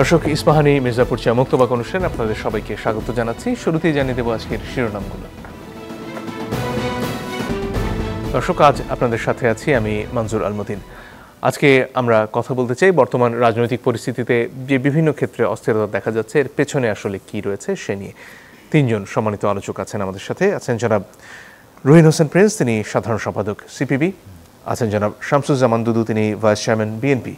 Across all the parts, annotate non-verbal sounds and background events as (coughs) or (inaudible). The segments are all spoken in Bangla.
দর্শক ইস্পাহানি মির্জাপুর চা মুক্তবাক অনুষ্ঠান আপনাদের সবাইকে স্বাগত জানাচ্ছি শুরুতেই জানিয়ে দেব আজকের শিরোনামগুলো দর্শক আজ আপনাদের সাথে আছি আমি মঞ্জুর আলমদিন আজকে আমরা কথা বলতে চাই বর্তমান রাজনৈতিক পরিস্থিতিতে যে বিভিন্ন ক্ষেত্রে অস্থিরতা দেখা যাচ্ছে এর পেছনে আসলে কি রয়েছে সে নিয়ে তিনজন সম্মানিত আলোচক আছেন আমাদের সাথে আছেন জনাব রুহিন হোসেন প্রিন্স তিনি সাধারণ সম্পাদক সিপিবি আছেন জনাব শামসুজ্জামান দুদু তিনি ভাইস চেয়ারম্যান বিএনপি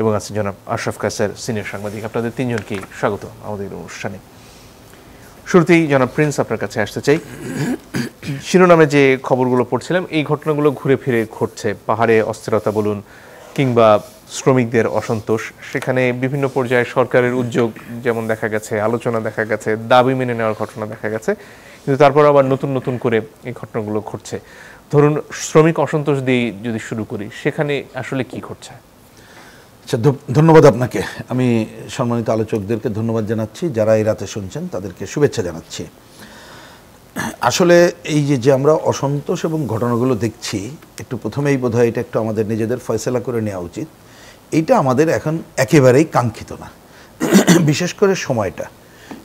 এবং আছেন জনাব আশরাফ কাসার সিনিয়র সাংবাদিক আপনাদের তিনজনকেই স্বাগত আমাদের অনুষ্ঠানে শুরুতেই জনাব প্রিন্স আপনার কাছে আসতে চাই শিরোনামে যে খবরগুলো পড়ছিলাম এই ঘটনাগুলো ঘুরে ফিরে ঘটছে পাহাড়ে অস্থিরতা বলুন কিংবা শ্রমিকদের অসন্তোষ সেখানে বিভিন্ন পর্যায়ে সরকারের উদ্যোগ যেমন দেখা গেছে আলোচনা দেখা গেছে দাবি মেনে নেওয়ার ঘটনা দেখা গেছে কিন্তু তারপর আবার নতুন নতুন করে এই ঘটনাগুলো ঘটছে ধরুন শ্রমিক অসন্তোষ দিয়ে যদি শুরু করি সেখানে আসলে কি ঘটছে আচ্ছা ধন্যবাদ আপনাকে আমি সম্মানিত আলোচকদেরকে ধন্যবাদ জানাচ্ছি যারা এই রাতে শুনছেন তাদেরকে শুভেচ্ছা জানাচ্ছি আসলে এই যে যে আমরা অসন্তোষ এবং ঘটনাগুলো দেখছি একটু প্রথমেই বোধ হয় এটা একটু আমাদের নিজেদের ফয়সলা করে নেওয়া উচিত এইটা আমাদের এখন একেবারেই কাঙ্ক্ষিত না বিশেষ করে সময়টা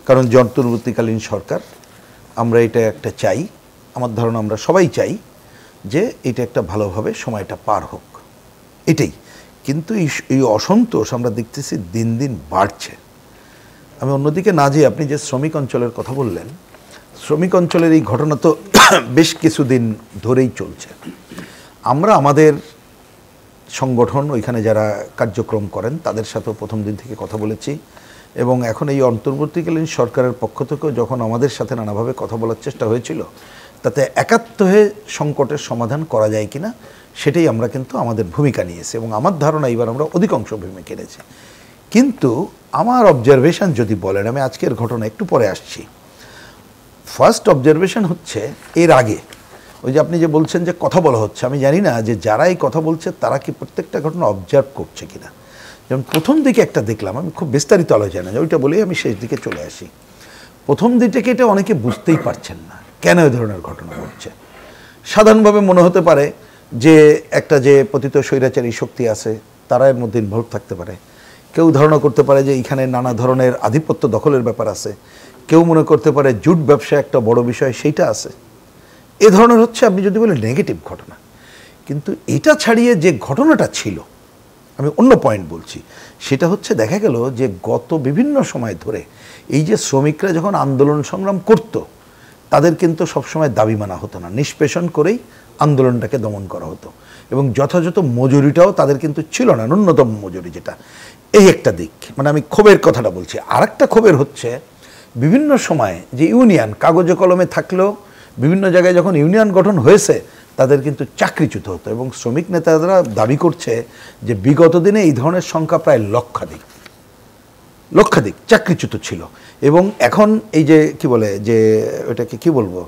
কারণ জন্তর্বর্তীকালীন সরকার আমরা এটা একটা চাই আমার ধারণা আমরা সবাই চাই যে এটা একটা ভালোভাবে সময়টা পার হোক এটাই কিন্তু এই অসন্তোষ আমরা দেখতেছি দিন দিন বাড়ছে আমি অন্যদিকে না যে আপনি যে শ্রমিক অঞ্চলের কথা বললেন শ্রমিক অঞ্চলের এই ঘটনা তো (coughs) বেশ কিছুদিন ধরেই চলছে আমরা আমাদের সংগঠন ওইখানে যারা কার্যক্রম করেন তাদের সাথেও প্রথম দিন থেকে কথা বলেছি এবং এখন এই অন্তর্বর্তীকালীন সরকারের পক্ষ থেকেও যখন আমাদের সাথে নানাভাবে কথা বলার চেষ্টা হয়েছিল তাতে একাত্ম হয়ে সংকটের সমাধান করা যায় কিনা সেটাই আমরা কিন্তু আমাদের ভূমিকা নিয়েছি এবং আমার ধারণা এবার আমরা অধিকাংশ ভূমিকা নিয়েছি কিন্তু আমার অবজারভেশন যদি বলেন আমি আজকের ঘটনা একটু পরে আসছি ফার্স্ট অবজারভেশন হচ্ছে এর আগে ওই যে আপনি যে বলছেন যে কথা বলা হচ্ছে আমি জানি না যে যারা এই কথা বলছে তারা কি প্রত্যেকটা ঘটনা অবজার্ভ করছে কিনা যেমন প্রথম দিকে একটা দেখলাম আমি খুব বিস্তারিত আলোচনা যে ওইটা বলেই আমি শেষ দিকে চলে আসি প্রথম দিকটাকে এটা অনেকে বুঝতেই পারছেন না কেন এ ধরনের ঘটনা ঘটছে সাধারণভাবে মনে হতে পারে যে একটা যে পতিত স্বৈরাচারী শক্তি আছে তারা এর মধ্যে ইনভলভ থাকতে পারে কেউ ধারণা করতে পারে যে এখানে নানা ধরনের আধিপত্য দখলের ব্যাপার আছে কেউ মনে করতে পারে জুট ব্যবসা একটা বড় বিষয় সেইটা আছে এ ধরনের হচ্ছে আপনি যদি বলেন নেগেটিভ ঘটনা কিন্তু এটা ছাড়িয়ে যে ঘটনাটা ছিল আমি অন্য পয়েন্ট বলছি সেটা হচ্ছে দেখা গেল যে গত বিভিন্ন সময় ধরে এই যে শ্রমিকরা যখন আন্দোলন সংগ্রাম করতো তাদের কিন্তু সবসময় দাবি মানা হতো না নিষ্পেষণ করেই আন্দোলনটাকে দমন করা হতো এবং যথাযথ মজুরিটাও তাদের কিন্তু ছিল না ন্যূনতম মজুরি যেটা এই একটা দিক মানে আমি ক্ষোভের কথাটা বলছি আর একটা ক্ষোভের হচ্ছে বিভিন্ন সময়ে যে ইউনিয়ন কাগজে কলমে থাকলেও বিভিন্ন জায়গায় যখন ইউনিয়ন গঠন হয়েছে তাদের কিন্তু চাকরিচ্যুত হতো এবং শ্রমিক নেতারা দাবি করছে যে বিগত দিনে এই ধরনের সংখ্যা প্রায় লক্ষাধিক লক্ষাধিক চাকরিচ্যুত ছিল এবং এখন এই যে কি বলে যে ওটাকে কি বলবো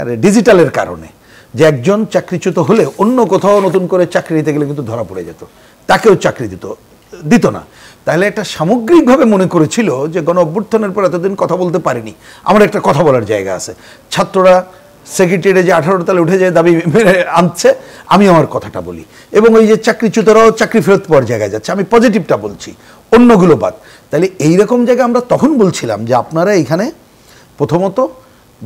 আরে ডিজিটালের কারণে যে একজন চাকরিচ্যুত হলে অন্য কোথাও নতুন করে চাকরি দিতে গেলে কিন্তু ধরা পড়ে যেত তাকেও চাকরি দিত দিত না তাহলে একটা সামগ্রিকভাবে মনে করেছিল যে গণ অভ্যর্থনের পর এতদিন কথা বলতে পারিনি আমার একটা কথা বলার জায়গা আছে ছাত্ররা সেক্রেটারি যে আঠারো তালে উঠে যায় দাবি মেনে আনছে আমি আমার কথাটা বলি এবং ওই যে চাকরিচ্যুতরাও চাকরি ফেরত পাওয়ার জায়গায় যাচ্ছে আমি পজিটিভটা বলছি অন্যগুলো বাদ তাহলে এইরকম জায়গায় আমরা তখন বলছিলাম যে আপনারা এখানে প্রথমত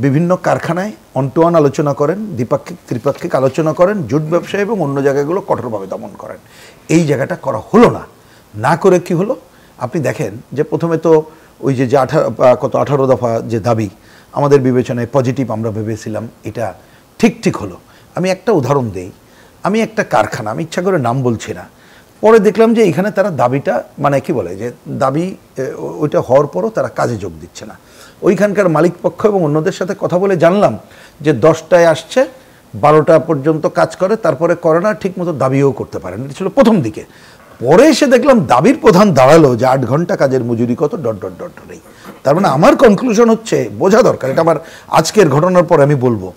বিভিন্ন কারখানায় অন টু অন আলোচনা করেন দ্বিপাক্ষিক ত্রিপাক্ষিক আলোচনা করেন জুট ব্যবসা এবং অন্য জায়গাগুলো কঠোরভাবে দমন করেন এই জায়গাটা করা হলো না না করে কি হলো আপনি দেখেন যে প্রথমে তো ওই যে যে আঠারো কত আঠারো দফা যে দাবি আমাদের বিবেচনায় পজিটিভ আমরা ভেবেছিলাম এটা ঠিক ঠিক হলো আমি একটা উদাহরণ দেই আমি একটা কারখানা আমি ইচ্ছা করে নাম বলছি না পরে দেখলাম যে এখানে তারা দাবিটা মানে কি বলে যে দাবি ওইটা হওয়ার পরও তারা কাজে যোগ দিচ্ছে না ওইখানকার মালিক পক্ষ এবং অন্যদের সাথে কথা বলে জানলাম যে দশটায় আসছে বারোটা পর্যন্ত কাজ করে তারপরে করে না ঠিকমতো দাবিও করতে পারেন এটা ছিল প্রথম দিকে পরে এসে দেখলাম দাবির প্রধান দাঁড়ালো যে আট ঘন্টা কাজের মজুরি কত ডট ডট ডট নেই তার মানে আমার কনক্লুশন হচ্ছে বোঝা দরকার এটা আমার আজকের ঘটনার পর আমি বলবো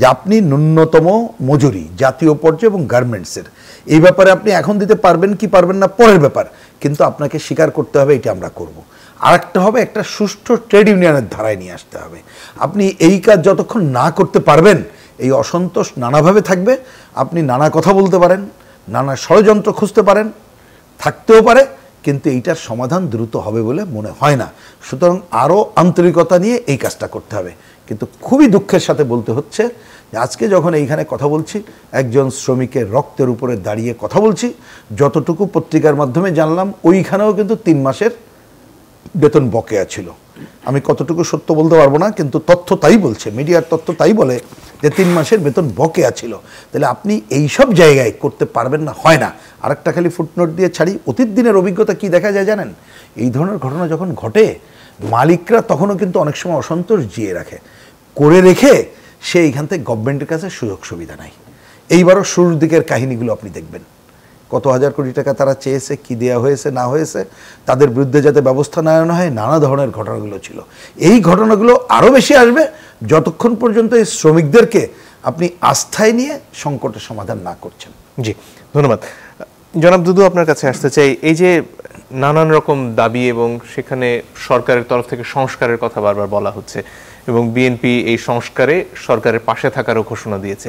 যে আপনি ন্যূনতম মজুরি জাতীয় পর্যায়ে এবং গার্মেন্টসের এই ব্যাপারে আপনি এখন দিতে পারবেন কি পারবেন না পরের ব্যাপার কিন্তু আপনাকে স্বীকার করতে হবে এটা আমরা করব। আর একটা হবে একটা সুষ্ঠু ট্রেড ইউনিয়নের ধারায় নিয়ে আসতে হবে আপনি এই কাজ যতক্ষণ না করতে পারবেন এই অসন্তোষ নানাভাবে থাকবে আপনি নানা কথা বলতে পারেন নানা ষড়যন্ত্র খুঁজতে পারেন থাকতেও পারে কিন্তু এইটার সমাধান দ্রুত হবে বলে মনে হয় না সুতরাং আরও আন্তরিকতা নিয়ে এই কাজটা করতে হবে কিন্তু খুবই দুঃখের সাথে বলতে হচ্ছে আজকে যখন এইখানে কথা বলছি একজন শ্রমিকের রক্তের উপরে দাঁড়িয়ে কথা বলছি যতটুকু পত্রিকার মাধ্যমে জানলাম ওইখানেও কিন্তু তিন মাসের বেতন বকেয়া ছিল আমি কতটুকু সত্য বলতে পারবো না কিন্তু তথ্য তাই বলছে মিডিয়ার তথ্য তাই বলে যে তিন মাসের বেতন বকেয়া ছিল তাহলে আপনি এই সব জায়গায় করতে পারবেন না হয় না আরেকটা খালি ফুটনোট দিয়ে ছাড়ি অতীত দিনের অভিজ্ঞতা কি দেখা যায় জানেন এই ধরনের ঘটনা যখন ঘটে মালিকরা তখনও কিন্তু অনেক সময় অসন্তোষ জিয়ে রাখে করে রেখে সে এইখান থেকে গভর্নমেন্টের কাছে সুযোগ সুবিধা নাই এইবারও শুরুর দিকের কাহিনীগুলো আপনি দেখবেন কত হাজার কোটি টাকা তারা চেয়েছে কি দেয়া হয়েছে না হয়েছে তাদের বিরুদ্ধে যাতে ব্যবস্থা নেওয়া হয় নানা ধরনের ঘটনাগুলো ছিল এই ঘটনাগুলো আরও বেশি আসবে যতক্ষণ পর্যন্ত এই শ্রমিকদেরকে আপনি আস্থায় নিয়ে সংকটের সমাধান না করছেন জি ধন্যবাদ জনাব দুদু আপনার কাছে আসতে চাই এই যে নানান রকম দাবি এবং সেখানে সরকারের তরফ থেকে সংস্কারের কথা বারবার বলা হচ্ছে এবং বিএনপি এই সংস্কারে সরকারের পাশে থাকারও ঘোষণা দিয়েছে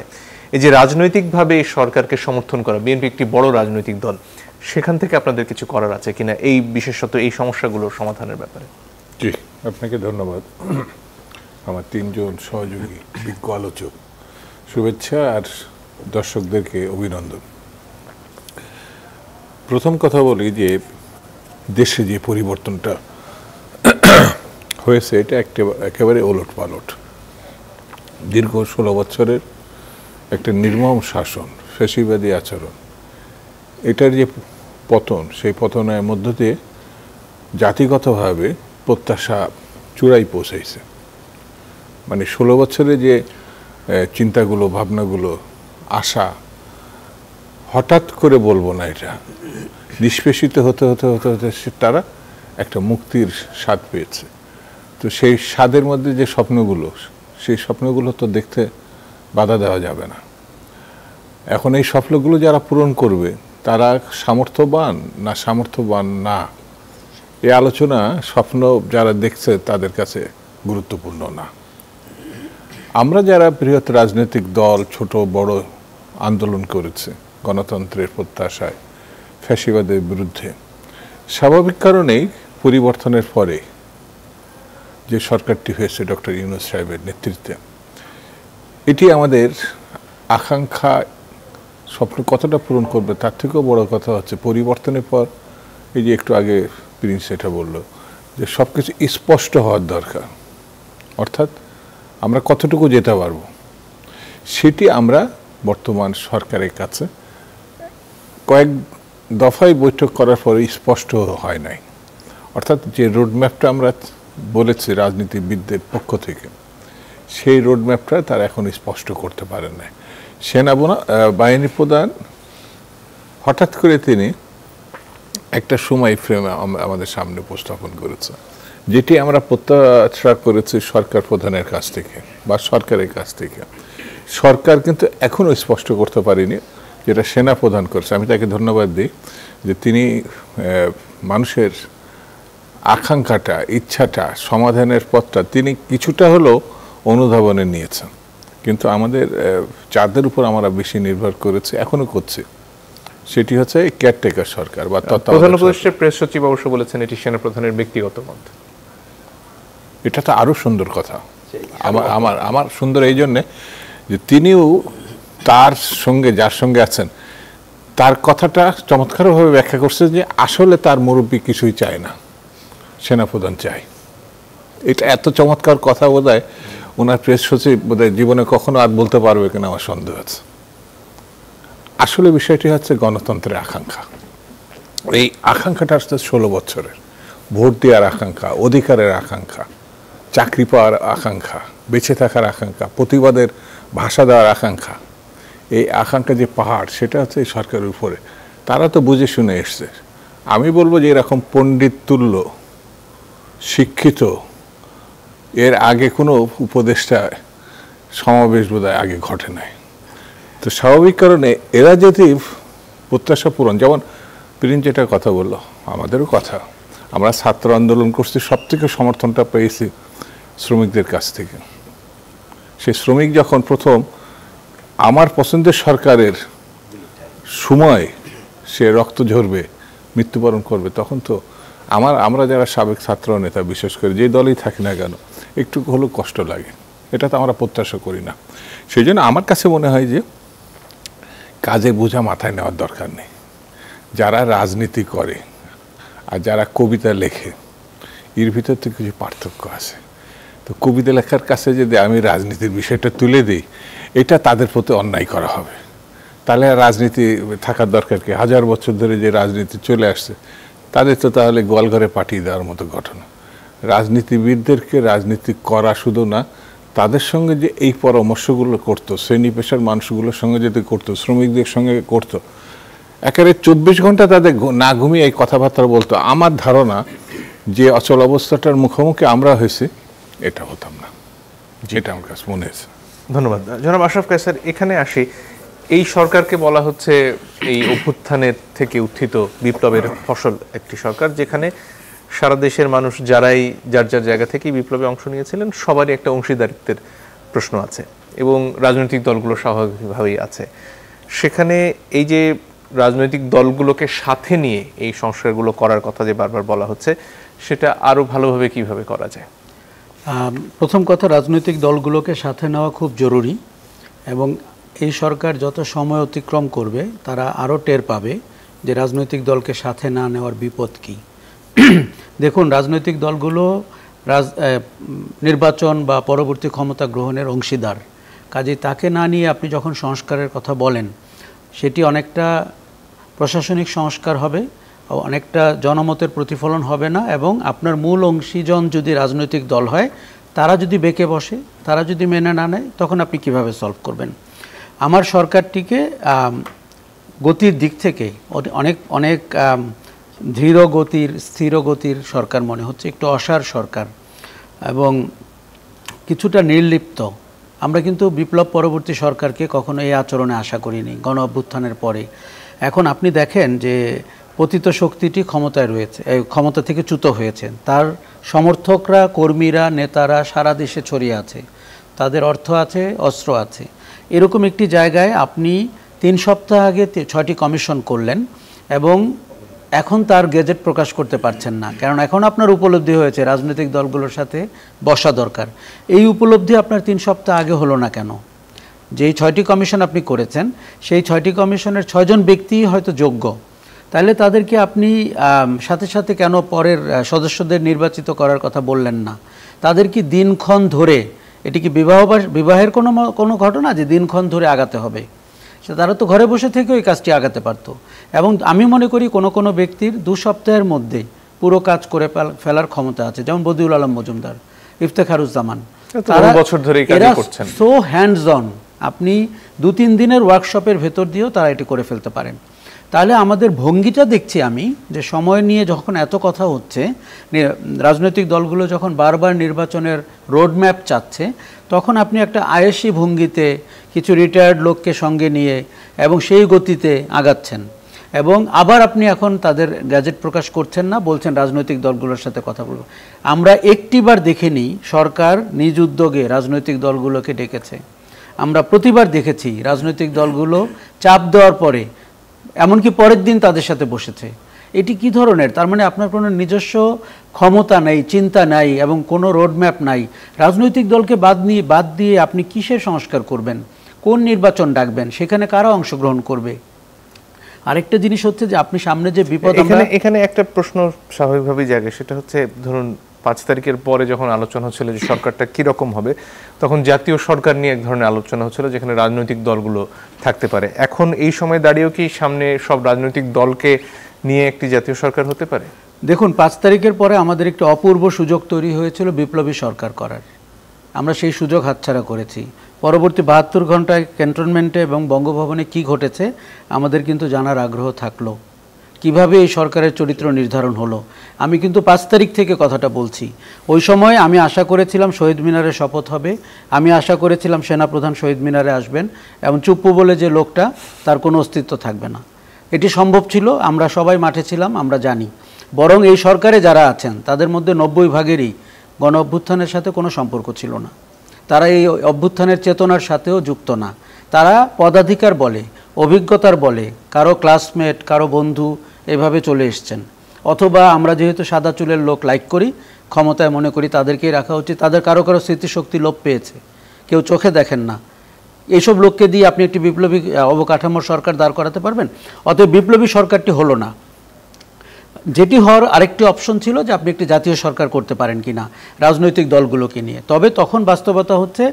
এই যে রাজনৈতিকভাবে এই সরকারকে সমর্থন করা বিএনপি একটি বড় রাজনৈতিক দল সেখান থেকে আপনাদের কিছু করার আছে কিনা এই বিশেষত এই সমস্যাগুলোর সমাধানের ব্যাপারে জি আপনাকে ধন্যবাদ আমার তিনজন সহযোগী বিজ্ঞ আলোচক শুভেচ্ছা আর দর্শকদেরকে অভিনন্দন প্রথম কথা বলি যে দেশে যে পরিবর্তনটা হয়েছে এটা একেবারে ওলট পালট দীর্ঘ ষোলো বছরের একটা নির্মম শাসন ফেসিবাদী আচরণ এটার যে পতন সেই পতনের মধ্য দিয়ে জাতিগতভাবে প্রত্যাশা চূড়াই পৌঁছাইছে মানে ষোলো বছরে যে চিন্তাগুলো ভাবনাগুলো আশা হঠাৎ করে বলবো না এটা নিষ্পেষিত হতে হতে হতে হতে তারা একটা মুক্তির স্বাদ পেয়েছে তো সেই স্বাদের মধ্যে যে স্বপ্নগুলো সেই স্বপ্নগুলো তো দেখতে বাধা দেওয়া যাবে না এখন এই স্বপ্নগুলো যারা পূরণ করবে তারা সামর্থ্যবান না সামর্থ্যবান না এই আলোচনা স্বপ্ন যারা দেখছে তাদের কাছে গুরুত্বপূর্ণ না আমরা যারা বৃহৎ রাজনৈতিক দল ছোট বড় আন্দোলন করেছে গণতন্ত্রের প্রত্যাশায় ফ্যাসিবাদের বিরুদ্ধে স্বাভাবিক কারণেই পরিবর্তনের পরে যে সরকারটি হয়েছে ডক্টর ইউনুস সাহেবের নেতৃত্বে এটি আমাদের আকাঙ্ক্ষা স্বপ্ন কতটা পূরণ করবে তার থেকেও বড় কথা হচ্ছে পরিবর্তনের পর এই যে একটু আগে প্রিন্স এটা বলল যে সব কিছু স্পষ্ট হওয়ার দরকার অর্থাৎ আমরা কতটুকু যেতে পারব সেটি আমরা বর্তমান সরকারের কাছে কয়েক দফায় বৈঠক করার পরে স্পষ্ট হয় নাই অর্থাৎ যে রোডম্যাপটা আমরা বলেছে রাজনীতিবিদদের পক্ষ থেকে সেই রোডম্যাপটা তারা এখন স্পষ্ট করতে পারেন না সেনা বাহিনী প্রধান হঠাৎ করে তিনি একটা সময় ফ্রেম আমাদের সামনে উপস্থাপন করেছে যেটি আমরা প্রত্যাশা করেছি সরকার প্রধানের কাছ থেকে বা সরকারের কাছ থেকে সরকার কিন্তু এখনও স্পষ্ট করতে পারেনি যেটা সেনা প্রধান করেছে আমি তাকে ধন্যবাদ দিই যে তিনি মানুষের আকাঙ্ক্ষাটা ইচ্ছাটা সমাধানের পথটা তিনি কিছুটা হলেও অনুধাবনে নিয়েছেন কিন্তু আমাদের চাঁদের উপর আমরা বেশি নির্ভর করেছি এখনও করছে সেটি হচ্ছে কেয়ারটেকার সরকার বা প্রধান উপদেষ্টা প্রেস সচিব অবশ্য বলেছেন এটি সেনা প্রধানের ব্যক্তিগত মত এটা তো আরও সুন্দর কথা আমার আমার আমার সুন্দর এই জন্যে যে তিনিও তার সঙ্গে যার সঙ্গে আছেন তার কথাটা চমৎকারভাবে ব্যাখ্যা করছে যে আসলে তার মুরব্বী কিছুই চায় না সেনাপ্রধান চাই এটা এত চমৎকার কথা বোধ হয় ওনার প্রেস সচিব বোধ জীবনে কখনো আর বলতে পারবে কিনা আমার সন্দেহ আছে আসলে বিষয়টি হচ্ছে গণতন্ত্রের আকাঙ্ক্ষা এই আকাঙ্ক্ষাটা আসতে ষোলো বছরের ভোট দেওয়ার আকাঙ্ক্ষা অধিকারের আকাঙ্ক্ষা চাকরি পাওয়ার আকাঙ্ক্ষা বেঁচে থাকার আকাঙ্ক্ষা প্রতিবাদের ভাষা দেওয়ার আকাঙ্ক্ষা এই আকাঙ্ক্ষা যে পাহাড় সেটা হচ্ছে এই সরকারের উপরে তারা তো বুঝে শুনে এসছে আমি বলবো যে এরকম পণ্ডিত তুল্য শিক্ষিত এর আগে কোনো উপদেষ্টা সমাবেশ বোধহয় আগে ঘটে নাই তো স্বাভাবিক কারণে এরা যদি প্রত্যাশা পূরণ যেমন প্রিন্স যেটা কথা বললো আমাদেরও কথা আমরা ছাত্র আন্দোলন করছি সব থেকে সমর্থনটা পেয়েছি শ্রমিকদের কাছ থেকে সে শ্রমিক যখন প্রথম আমার পছন্দের সরকারের সময় সে রক্ত ঝরবে মৃত্যুবরণ করবে তখন তো আমার আমরা যারা সাবেক ছাত্র নেতা বিশেষ করে যে দলেই থাকি না কেন একটু হলেও কষ্ট লাগে এটা তো আমরা প্রত্যাশা করি না সেই জন্য আমার কাছে মনে হয় যে কাজে বোঝা মাথায় নেওয়ার দরকার নেই যারা রাজনীতি করে আর যারা কবিতা লেখে এর ভিতর তো কিছু পার্থক্য আছে তো কবিতা লেখার কাছে যদি আমি রাজনীতির বিষয়টা তুলে দিই এটা তাদের প্রতি অন্যায় করা হবে তাহলে রাজনীতি থাকার দরকার কি হাজার বছর ধরে যে রাজনীতি চলে আসছে তাদের তো তাহলে গোয়ালঘরে পাঠিয়ে দেওয়ার মতো ঘটনা রাজনীতিবিদদেরকে রাজনীতি করা শুধু না তাদের সঙ্গে যে এই পরামর্শগুলো করতো শ্রেণী পেশার মানুষগুলোর সঙ্গে যদি করতো শ্রমিকদের সঙ্গে করতো একেবারে চব্বিশ ঘন্টা তাদের না ঘুমিয়ে এই কথাবার্তা বলতো আমার ধারণা যে অচল অবস্থাটার মুখোমুখি আমরা হয়েছি এটা হতাম না যেটা আমার কাছে মনে হয়েছে ধন্যবাদ জনাব আশরাফ কায়সার এখানে আসি এই সরকারকে বলা হচ্ছে এই অভ্যুত্থানের থেকে উত্থিত বিপ্লবের ফসল একটি সরকার যেখানে সারা দেশের মানুষ যারাই যার যার জায়গা থেকে বিপ্লবে অংশ নিয়েছিলেন সবারই একটা অংশীদারিত্বের প্রশ্ন আছে এবং রাজনৈতিক দলগুলো স্বাভাবিকভাবেই আছে সেখানে এই যে রাজনৈতিক দলগুলোকে সাথে নিয়ে এই সংস্কারগুলো করার কথা যে বারবার বলা হচ্ছে সেটা আরও ভালোভাবে কিভাবে করা যায় প্রথম কথা রাজনৈতিক দলগুলোকে সাথে নেওয়া খুব জরুরি এবং এই সরকার যত সময় অতিক্রম করবে তারা আরও টের পাবে যে রাজনৈতিক দলকে সাথে না নেওয়ার বিপদ কি (clears throat) দেখুন রাজনৈতিক দলগুলো রাজ নির্বাচন বা পরবর্তী ক্ষমতা গ্রহণের অংশীদার কাজে তাকে না নিয়ে আপনি যখন সংস্কারের কথা বলেন সেটি অনেকটা প্রশাসনিক সংস্কার হবে অনেকটা জনমতের প্রতিফলন হবে না এবং আপনার মূল অংশীজন যদি রাজনৈতিক দল হয় তারা যদি বেঁকে বসে তারা যদি মেনে না নেয় তখন আপনি কিভাবে সলভ করবেন আমার সরকারটিকে গতির দিক থেকে অনেক অনেক ধীর গতির স্থির গতির সরকার মনে হচ্ছে একটু অসার সরকার এবং কিছুটা নির্লিপ্ত আমরা কিন্তু বিপ্লব পরবর্তী সরকারকে কখনো এই আচরণে আশা করিনি গণ অভ্যুত্থানের পরে এখন আপনি দেখেন যে পতিত শক্তিটি ক্ষমতায় রয়েছে ক্ষমতা থেকে চ্যুত হয়েছে তার সমর্থকরা কর্মীরা নেতারা সারা দেশে ছড়িয়ে আছে তাদের অর্থ আছে অস্ত্র আছে এরকম একটি জায়গায় আপনি তিন সপ্তাহ আগে ছয়টি কমিশন করলেন এবং এখন তার গেজেট প্রকাশ করতে পারছেন না কারণ এখন আপনার উপলব্ধি হয়েছে রাজনৈতিক দলগুলোর সাথে বসা দরকার এই উপলব্ধি আপনার তিন সপ্তাহ আগে হলো না কেন যেই ছয়টি কমিশন আপনি করেছেন সেই ছয়টি কমিশনের ছয়জন ব্যক্তি হয়তো যোগ্য তাহলে তাদেরকে আপনি সাথে সাথে কেন পরের সদস্যদের নির্বাচিত করার কথা বললেন না তাদের কি দিনক্ষণ ধরে এটি কি বিবাহ বিবাহের কোনো কোনো ঘটনা যে দিনক্ষণ ধরে আগাতে হবে তারা তো ঘরে বসে থেকে ওই কাজটি আগাতে পারত এবং আমি মনে করি কোনো কোনো ব্যক্তির দু সপ্তাহের মধ্যে পুরো কাজ করে ফেলার ক্ষমতা আছে যেমন বদিউল আলম মজুমদার ইফতেখারুজ্জামান বছর ধরে এরা সো হ্যান্ডস অন আপনি দু তিন দিনের ওয়ার্কশপের ভেতর দিয়েও তারা এটি করে ফেলতে পারেন তাহলে আমাদের ভঙ্গিটা দেখছি আমি যে সময় নিয়ে যখন এত কথা হচ্ছে রাজনৈতিক দলগুলো যখন বারবার নির্বাচনের রোডম্যাপ চাচ্ছে তখন আপনি একটা আয়েসি ভঙ্গিতে কিছু রিটায়ার্ড লোককে সঙ্গে নিয়ে এবং সেই গতিতে আগাচ্ছেন এবং আবার আপনি এখন তাদের গ্যাজেট প্রকাশ করছেন না বলছেন রাজনৈতিক দলগুলোর সাথে কথা বলব আমরা একটিবার দেখে নিই সরকার নিজ উদ্যোগে রাজনৈতিক দলগুলোকে ডেকেছে আমরা প্রতিবার দেখেছি রাজনৈতিক দলগুলো চাপ দেওয়ার পরে এমনকি পরের দিন তাদের সাথে বসেছে এটি কি ধরনের তার মানে আপনার কোনো নিজস্ব ক্ষমতা নেই চিন্তা নাই এবং কোনো রোডম্যাপ নাই রাজনৈতিক দলকে বাদ নিয়ে বাদ দিয়ে আপনি কিসের সংস্কার করবেন কোন নির্বাচন ডাকবেন সেখানে কারা অংশগ্রহণ করবে আরেকটা জিনিস হচ্ছে যে আপনি সামনে যে বিপদ এখানে একটা প্রশ্ন স্বাভাবিকভাবেই জাগে সেটা হচ্ছে ধরুন পাঁচ তারিখের পরে যখন আলোচনা হচ্ছিল যে সরকারটা কীরকম হবে তখন জাতীয় সরকার নিয়ে এক ধরনের আলোচনা হচ্ছিল যেখানে রাজনৈতিক দলগুলো থাকতে পারে এখন এই সময় দাঁড়িয়েও কি সামনে সব রাজনৈতিক দলকে নিয়ে একটি জাতীয় সরকার হতে পারে দেখুন পাঁচ তারিখের পরে আমাদের একটি অপূর্ব সুযোগ তৈরি হয়েছিল বিপ্লবী সরকার করার আমরা সেই সুযোগ হাতছাড়া করেছি পরবর্তী বাহাত্তর ঘন্টায় ক্যান্টনমেন্টে এবং বঙ্গভবনে কি ঘটেছে আমাদের কিন্তু জানার আগ্রহ থাকলো কিভাবে এই সরকারের চরিত্র নির্ধারণ হলো আমি কিন্তু পাঁচ তারিখ থেকে কথাটা বলছি ওই সময় আমি আশা করেছিলাম শহীদ মিনারে শপথ হবে আমি আশা করেছিলাম সেনাপ্রধান শহীদ মিনারে আসবেন এবং চুপ্পু বলে যে লোকটা তার কোনো অস্তিত্ব থাকবে না এটি সম্ভব ছিল আমরা সবাই মাঠে ছিলাম আমরা জানি বরং এই সরকারে যারা আছেন তাদের মধ্যে নব্বই ভাগেরই গণ অভ্যুত্থানের সাথে কোনো সম্পর্ক ছিল না তারা এই অভ্যুত্থানের চেতনার সাথেও যুক্ত না তারা পদাধিকার বলে অভিজ্ঞতার বলে কারো ক্লাসমেট কারো বন্ধু এভাবে চলে এসছেন অথবা আমরা যেহেতু সাদা চুলের লোক লাইক করি ক্ষমতায় মনে করি তাদেরকেই রাখা উচিত তাদের কারো কারো স্মৃতিশক্তি লোপ পেয়েছে কেউ চোখে দেখেন না এইসব লোককে দিয়ে আপনি একটি বিপ্লবী অবকাঠামোর সরকার দাঁড় করাতে পারবেন অতএব বিপ্লবী সরকারটি হলো না যেটি হওয়ার আরেকটি অপশন ছিল যে আপনি একটি জাতীয় সরকার করতে পারেন কি না রাজনৈতিক দলগুলোকে নিয়ে তবে তখন বাস্তবতা হচ্ছে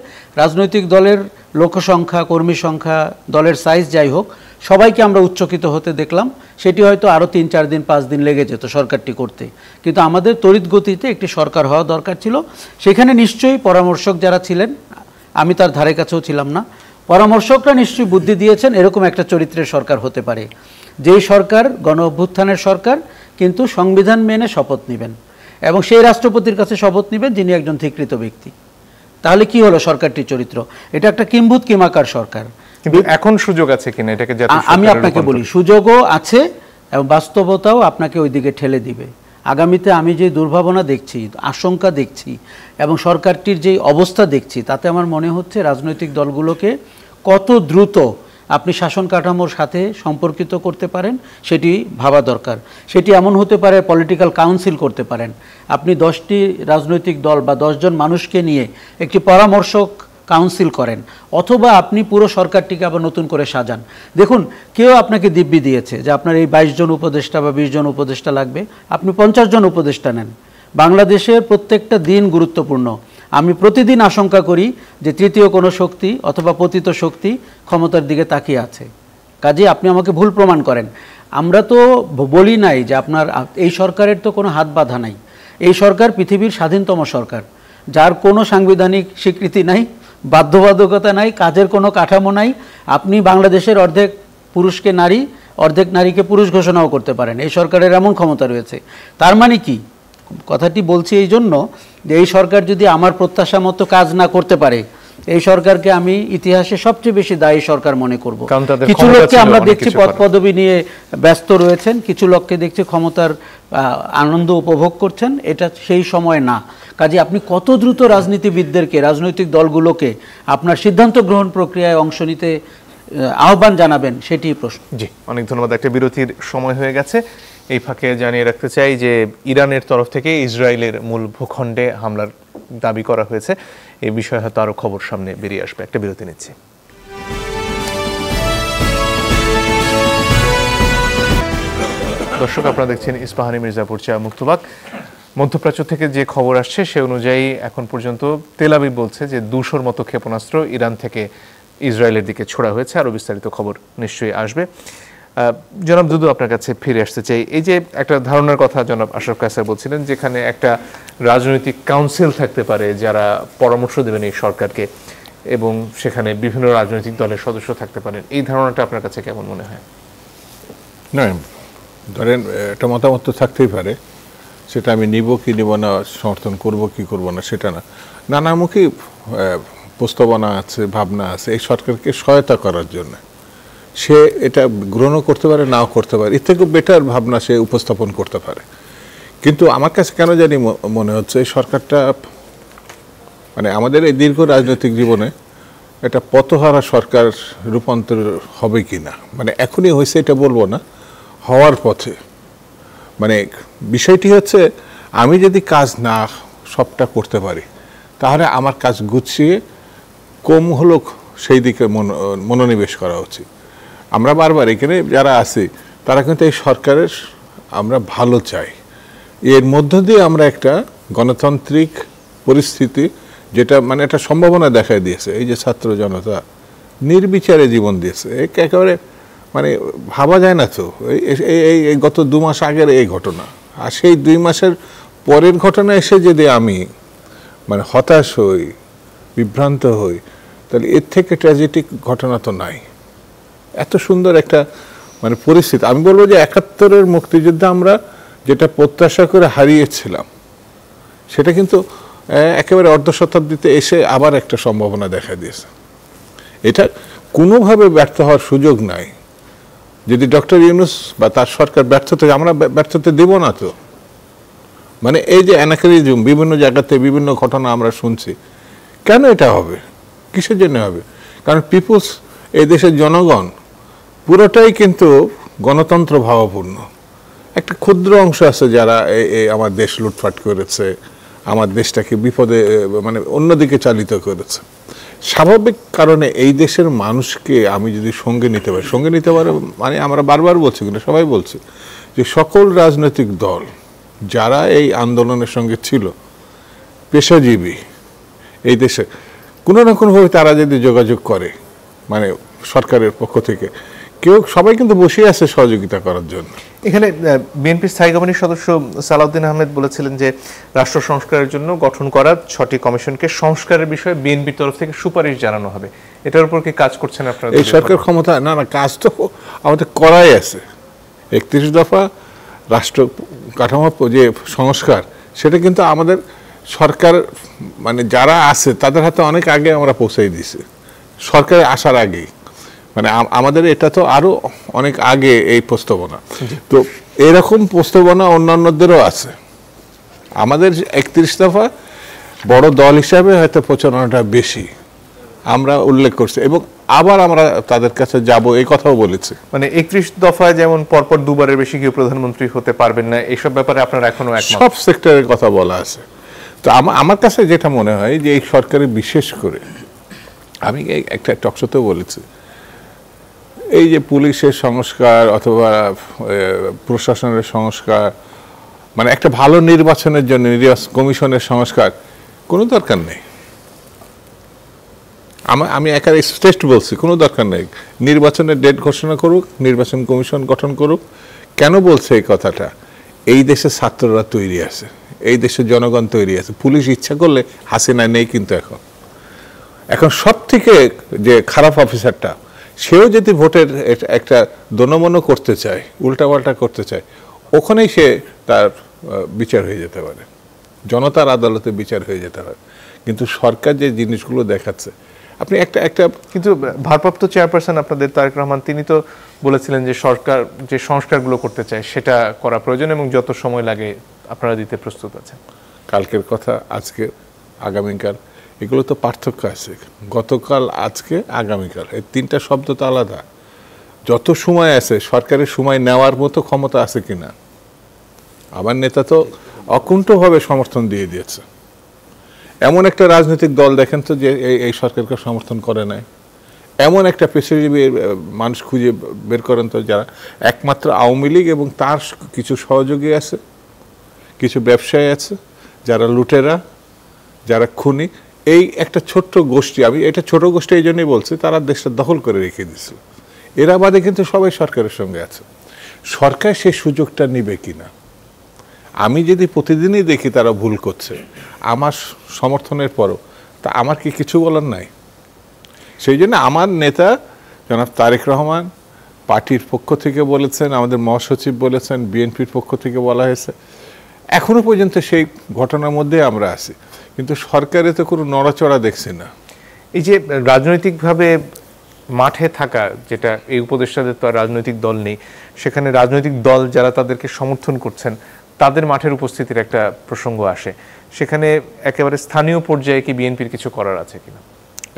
রাজনৈতিক দলের লোকসংখ্যা কর্মী সংখ্যা দলের সাইজ যাই হোক সবাইকে আমরা উচ্চকিত হতে দেখলাম সেটি হয়তো আরও তিন চার দিন পাঁচ দিন লেগে যেত সরকারটি করতে কিন্তু আমাদের তড়িৎগতিতে গতিতে একটি সরকার হওয়া দরকার ছিল সেখানে নিশ্চয়ই পরামর্শক যারা ছিলেন আমি তার ধারে কাছেও ছিলাম না পরামর্শকরা নিশ্চয়ই বুদ্ধি দিয়েছেন এরকম একটা চরিত্রের সরকার হতে পারে যেই সরকার গণ অভ্যুত্থানের সরকার কিন্তু সংবিধান মেনে শপথ নেবেন এবং সেই রাষ্ট্রপতির কাছে শপথ নেবেন যিনি একজন ধীকৃত ব্যক্তি তাহলে কি হলো সরকারটির চরিত্র এটা একটা কিম্ভূত কিমাকার সরকার এখন সুযোগ আছে কিনা এটাকে আমি আপনাকে বলি সুযোগও আছে এবং বাস্তবতাও আপনাকে ওই দিকে ঠেলে দিবে আগামীতে আমি যে দুর্ভাবনা দেখছি আশঙ্কা দেখছি এবং সরকারটির যে অবস্থা দেখছি তাতে আমার মনে হচ্ছে রাজনৈতিক দলগুলোকে কত দ্রুত আপনি শাসন কাঠামোর সাথে সম্পর্কিত করতে পারেন সেটি ভাবা দরকার সেটি এমন হতে পারে পলিটিক্যাল কাউন্সিল করতে পারেন আপনি দশটি রাজনৈতিক দল বা দশজন মানুষকে নিয়ে একটি পরামর্শক কাউন্সিল করেন অথবা আপনি পুরো সরকারটিকে আবার নতুন করে সাজান দেখুন কেউ আপনাকে দিব্যি দিয়েছে যে আপনার এই বাইশ জন উপদেষ্টা বা বিশ জন উপদেষ্টা লাগবে আপনি পঞ্চাশ জন উপদেষ্টা নেন বাংলাদেশের প্রত্যেকটা দিন গুরুত্বপূর্ণ আমি প্রতিদিন আশঙ্কা করি যে তৃতীয় কোনো শক্তি অথবা পতিত শক্তি ক্ষমতার দিকে তাকিয়ে আছে কাজে আপনি আমাকে ভুল প্রমাণ করেন আমরা তো বলি নাই যে আপনার এই সরকারের তো কোনো হাত বাধা নাই এই সরকার পৃথিবীর স্বাধীনতম সরকার যার কোনো সাংবিধানিক স্বীকৃতি নাই বাধ্যবাধকতা নাই কাজের কোনো কাঠামো নাই আপনি বাংলাদেশের অর্ধেক পুরুষকে নারী অর্ধেক নারীকে পুরুষ ঘোষণাও করতে পারেন এই সরকারের এমন ক্ষমতা রয়েছে তার মানে কি কথাটি বলছি এই জন্য যে এই সরকার যদি আমার প্রত্যাশা মতো কাজ না করতে পারে এই সরকারকে আমি ইতিহাসে সবচেয়ে বেশি দায়ী সরকার মনে করব কিছু লোককে আমরা দেখছি পদ পদবি নিয়ে ব্যস্ত রয়েছেন কিছু লোককে দেখছি ক্ষমতার আনন্দ উপভোগ করছেন এটা সেই সময় না কাজে আপনি কত দ্রুত রাজনীতিবিদদেরকে রাজনৈতিক দলগুলোকে আপনার সিদ্ধান্ত গ্রহণ প্রক্রিয়ায় অংশ নিতে আহ্বান জানাবেন সেটি প্রশ্ন জি অনেক ধন্যবাদ একটা বিরতির সময় হয়ে গেছে এই ফাঁকে জানিয়ে রাখতে চাই যে ইরানের তরফ থেকে ইসরায়েলের মূল ভূখণ্ডে হামলার দাবি করা হয়েছে এ বিষয়ে হয়তো আরও খবর সামনে বেরিয়ে আসবে একটা বিরতি নিচ্ছি দর্শক আপনারা দেখছেন ইস্পাহানি মির্জাপুর চা মুক্তবাক মধ্যপ্রাচ্য থেকে যে খবর আসছে সে অনুযায়ী এখন পর্যন্ত তেলাবি বলছে যে দুশোর মতো ক্ষেপণাস্ত্র ইরান থেকে ইসরায়েলের দিকে ছোড়া হয়েছে আরও বিস্তারিত খবর নিশ্চয়ই আসবে জনাব দুদু আপনার কাছে ফিরে আসতে চাই এই যে একটা ধারণার কথা জনাব আশরফ কাসার বলছিলেন যেখানে একটা রাজনৈতিক কাউন্সিল থাকতে পারে যারা পরামর্শ দেবেন এই সরকারকে এবং সেখানে বিভিন্ন রাজনৈতিক দলের সদস্য থাকতে পারেন এই ধারণাটা আপনার কাছে কেমন মনে হয় না ধরেন একটা মতামত তো থাকতেই পারে সেটা আমি নিব কি নিব না সমর্থন করব কি করব না সেটা না নানামুখী প্রস্তাবনা আছে ভাবনা আছে এই সরকারকে সহায়তা করার জন্য সে এটা গ্রহণও করতে পারে নাও করতে পারে এর থেকেও বেটার ভাবনা সে উপস্থাপন করতে পারে কিন্তু আমার কাছে কেন জানি মনে হচ্ছে সরকারটা মানে আমাদের এই দীর্ঘ রাজনৈতিক জীবনে এটা পথহারা সরকার রূপান্তর হবে কি না মানে এখনই হয়েছে এটা বলবো না হওয়ার পথে মানে বিষয়টি হচ্ছে আমি যদি কাজ না সবটা করতে পারি তাহলে আমার কাজ গুছিয়ে কম হলেও সেই দিকে মনোনিবেশ করা উচিত আমরা বারবার এখানে যারা আছে তারা কিন্তু এই সরকারের আমরা ভালো চাই এর মধ্য দিয়ে আমরা একটা গণতান্ত্রিক পরিস্থিতি যেটা মানে একটা সম্ভাবনা দেখা দিয়েছে এই যে ছাত্র জনতা নির্বিচারে জীবন দিয়েছে একেবারে মানে ভাবা যায় না তো এই গত দু মাস আগের এই ঘটনা আর সেই দুই মাসের পরের ঘটনা এসে যদি আমি মানে হতাশ হই বিভ্রান্ত হই তাহলে এর থেকে ট্র্যাজেটিক ঘটনা তো নাই এত সুন্দর একটা মানে পরিস্থিতি আমি বলবো যে একাত্তরের মুক্তিযুদ্ধে আমরা যেটা প্রত্যাশা করে হারিয়েছিলাম সেটা কিন্তু একেবারে অর্ধ শতাব্দীতে এসে আবার একটা সম্ভাবনা দেখা দিয়েছে এটা কোনোভাবে ব্যর্থ হওয়ার সুযোগ নাই যদি ডক্টর ইউনুস বা তার সরকার থাকে আমরা ব্যর্থতে দেব না তো মানে এই যে অ্যানাকারিজম বিভিন্ন জায়গাতে বিভিন্ন ঘটনা আমরা শুনছি কেন এটা হবে কিসের জন্য হবে কারণ পিপুলস এই দেশের জনগণ পুরোটাই কিন্তু গণতন্ত্র ভাবাপূর্ণ একটা ক্ষুদ্র অংশ আছে যারা আমার দেশ লুটফাট করেছে আমার দেশটাকে বিপদে মানে অন্যদিকে চালিত করেছে স্বাভাবিক কারণে এই দেশের মানুষকে আমি যদি সঙ্গে নিতে পারি সঙ্গে নিতে পারে মানে আমরা বারবার বলছি কিন্তু সবাই বলছি যে সকল রাজনৈতিক দল যারা এই আন্দোলনের সঙ্গে ছিল পেশাজীবী এই দেশে কোনো না কোনোভাবে তারা যদি যোগাযোগ করে মানে সরকারের পক্ষ থেকে কেউ সবাই কিন্তু বসে আছে সহযোগিতা করার জন্য এখানে বিএনপির স্থায়ী কমিটির সদস্য সালাউদ্দিন আহমেদ বলেছিলেন যে রাষ্ট্র সংস্কারের জন্য গঠন করা ছটি কমিশনকে সংস্কারের বিষয়ে বিএনপির তরফ থেকে সুপারিশ জানানো হবে এটার উপর কি কাজ করছেন আপনারা এই সরকার ক্ষমতা না না কাজ তো আমাদের করাই আছে একত্রিশ দফা রাষ্ট্র কাঠামো যে সংস্কার সেটা কিন্তু আমাদের সরকার মানে যারা আছে তাদের হাতে অনেক আগে আমরা পৌঁছাই দিয়েছি সরকারে আসার আগেই মানে আমাদের এটা তো আরো অনেক আগে এই প্রস্তাবনা তো এরকম প্রস্তাবনা অন্যান্যদেরও আছে আমাদের একত্রিশ দফা বড় দল হিসাবে হয়তো প্রচারণাটা বেশি আমরা উল্লেখ করছি এবং আবার আমরা তাদের কাছে যাব এই কথাও বলেছি মানে একত্রিশ দফায় যেমন পরপর দুবারের বেশি কেউ প্রধানমন্ত্রী হতে পারবেন না এসব ব্যাপারে আপনার এখনো সব সেক্টরের কথা বলা আছে তো আমার কাছে যেটা মনে হয় যে এই সরকারে বিশেষ করে আমি একটা টকশোতেও বলেছি এই যে পুলিশের সংস্কার অথবা প্রশাসনের সংস্কার মানে একটা ভালো নির্বাচনের জন্য নির্বাচন কমিশনের সংস্কার কোনো দরকার নেই আমার আমি একার শ্রেষ্ঠ বলছি কোনো দরকার নেই নির্বাচনের ডেট ঘোষণা করুক নির্বাচন কমিশন গঠন করুক কেন বলছে এই কথাটা এই দেশে ছাত্ররা তৈরি আছে এই দেশের জনগণ তৈরি আছে পুলিশ ইচ্ছা করলে হাসিনা নেই কিন্তু এখন এখন সব থেকে যে খারাপ অফিসারটা সেও যদি ভোটের একটা দনমন করতে চায় উল্টাপাল্টা করতে চায় ওখানেই সে তার বিচার হয়ে যেতে পারে জনতার আদালতে বিচার হয়ে যেতে পারে কিন্তু সরকার যে জিনিসগুলো দেখাচ্ছে আপনি একটা একটা কিন্তু ভারপ্রাপ্ত চেয়ারপারসন আপনাদের তারেক রহমান তিনি তো বলেছিলেন যে সরকার যে সংস্কারগুলো করতে চায় সেটা করা প্রয়োজন এবং যত সময় লাগে আপনারা দিতে প্রস্তুত আছেন কালকের কথা আজকে আগামীকাল এগুলো তো পার্থক্য আছে গতকাল আজকে আগামীকাল এই তিনটা শব্দ তো আলাদা যত সময় আছে সরকারের সময় নেওয়ার মতো ক্ষমতা আছে কি না আমার নেতা তো অকুণ্ঠভাবে সমর্থন দিয়ে দিয়েছে এমন একটা রাজনৈতিক দল দেখেন তো যে এই সরকারকে সমর্থন করে নাই এমন একটা পেশাজীবী মানুষ খুঁজে বের করেন তো যারা একমাত্র আওয়ামী লীগ এবং তার কিছু সহযোগী আছে কিছু ব্যবসায়ী আছে যারা লুটেরা যারা খুনি এই একটা ছোট্ট গোষ্ঠী আমি এটা ছোট গোষ্ঠী এই জন্যই বলছি তারা দেশটা দখল করে রেখে দিছে এরা বাদে কিন্তু সবাই সরকারের সঙ্গে আছে সরকার সেই সুযোগটা নেবে কি না আমি যদি প্রতিদিনই দেখি তারা ভুল করছে আমার সমর্থনের পরও তা আমার কি কিছু বলার নাই সেই জন্য আমার নেতা জনাব তারেক রহমান পার্টির পক্ষ থেকে বলেছেন আমাদের মহাসচিব বলেছেন বিএনপির পক্ষ থেকে বলা হয়েছে এখনো পর্যন্ত সেই ঘটনার মধ্যে আমরা আছি কিন্তু সরকারে তো কোনো নড়াচড়া দেখছে না এই যে রাজনৈতিকভাবে মাঠে থাকা যেটা এই উপদেষ্টাদের তো আর রাজনৈতিক দল নেই সেখানে রাজনৈতিক দল যারা তাদেরকে সমর্থন করছেন তাদের মাঠের উপস্থিতির একটা প্রসঙ্গ আসে সেখানে একেবারে স্থানীয় পর্যায়ে কি বিএনপির কিছু করার আছে কিনা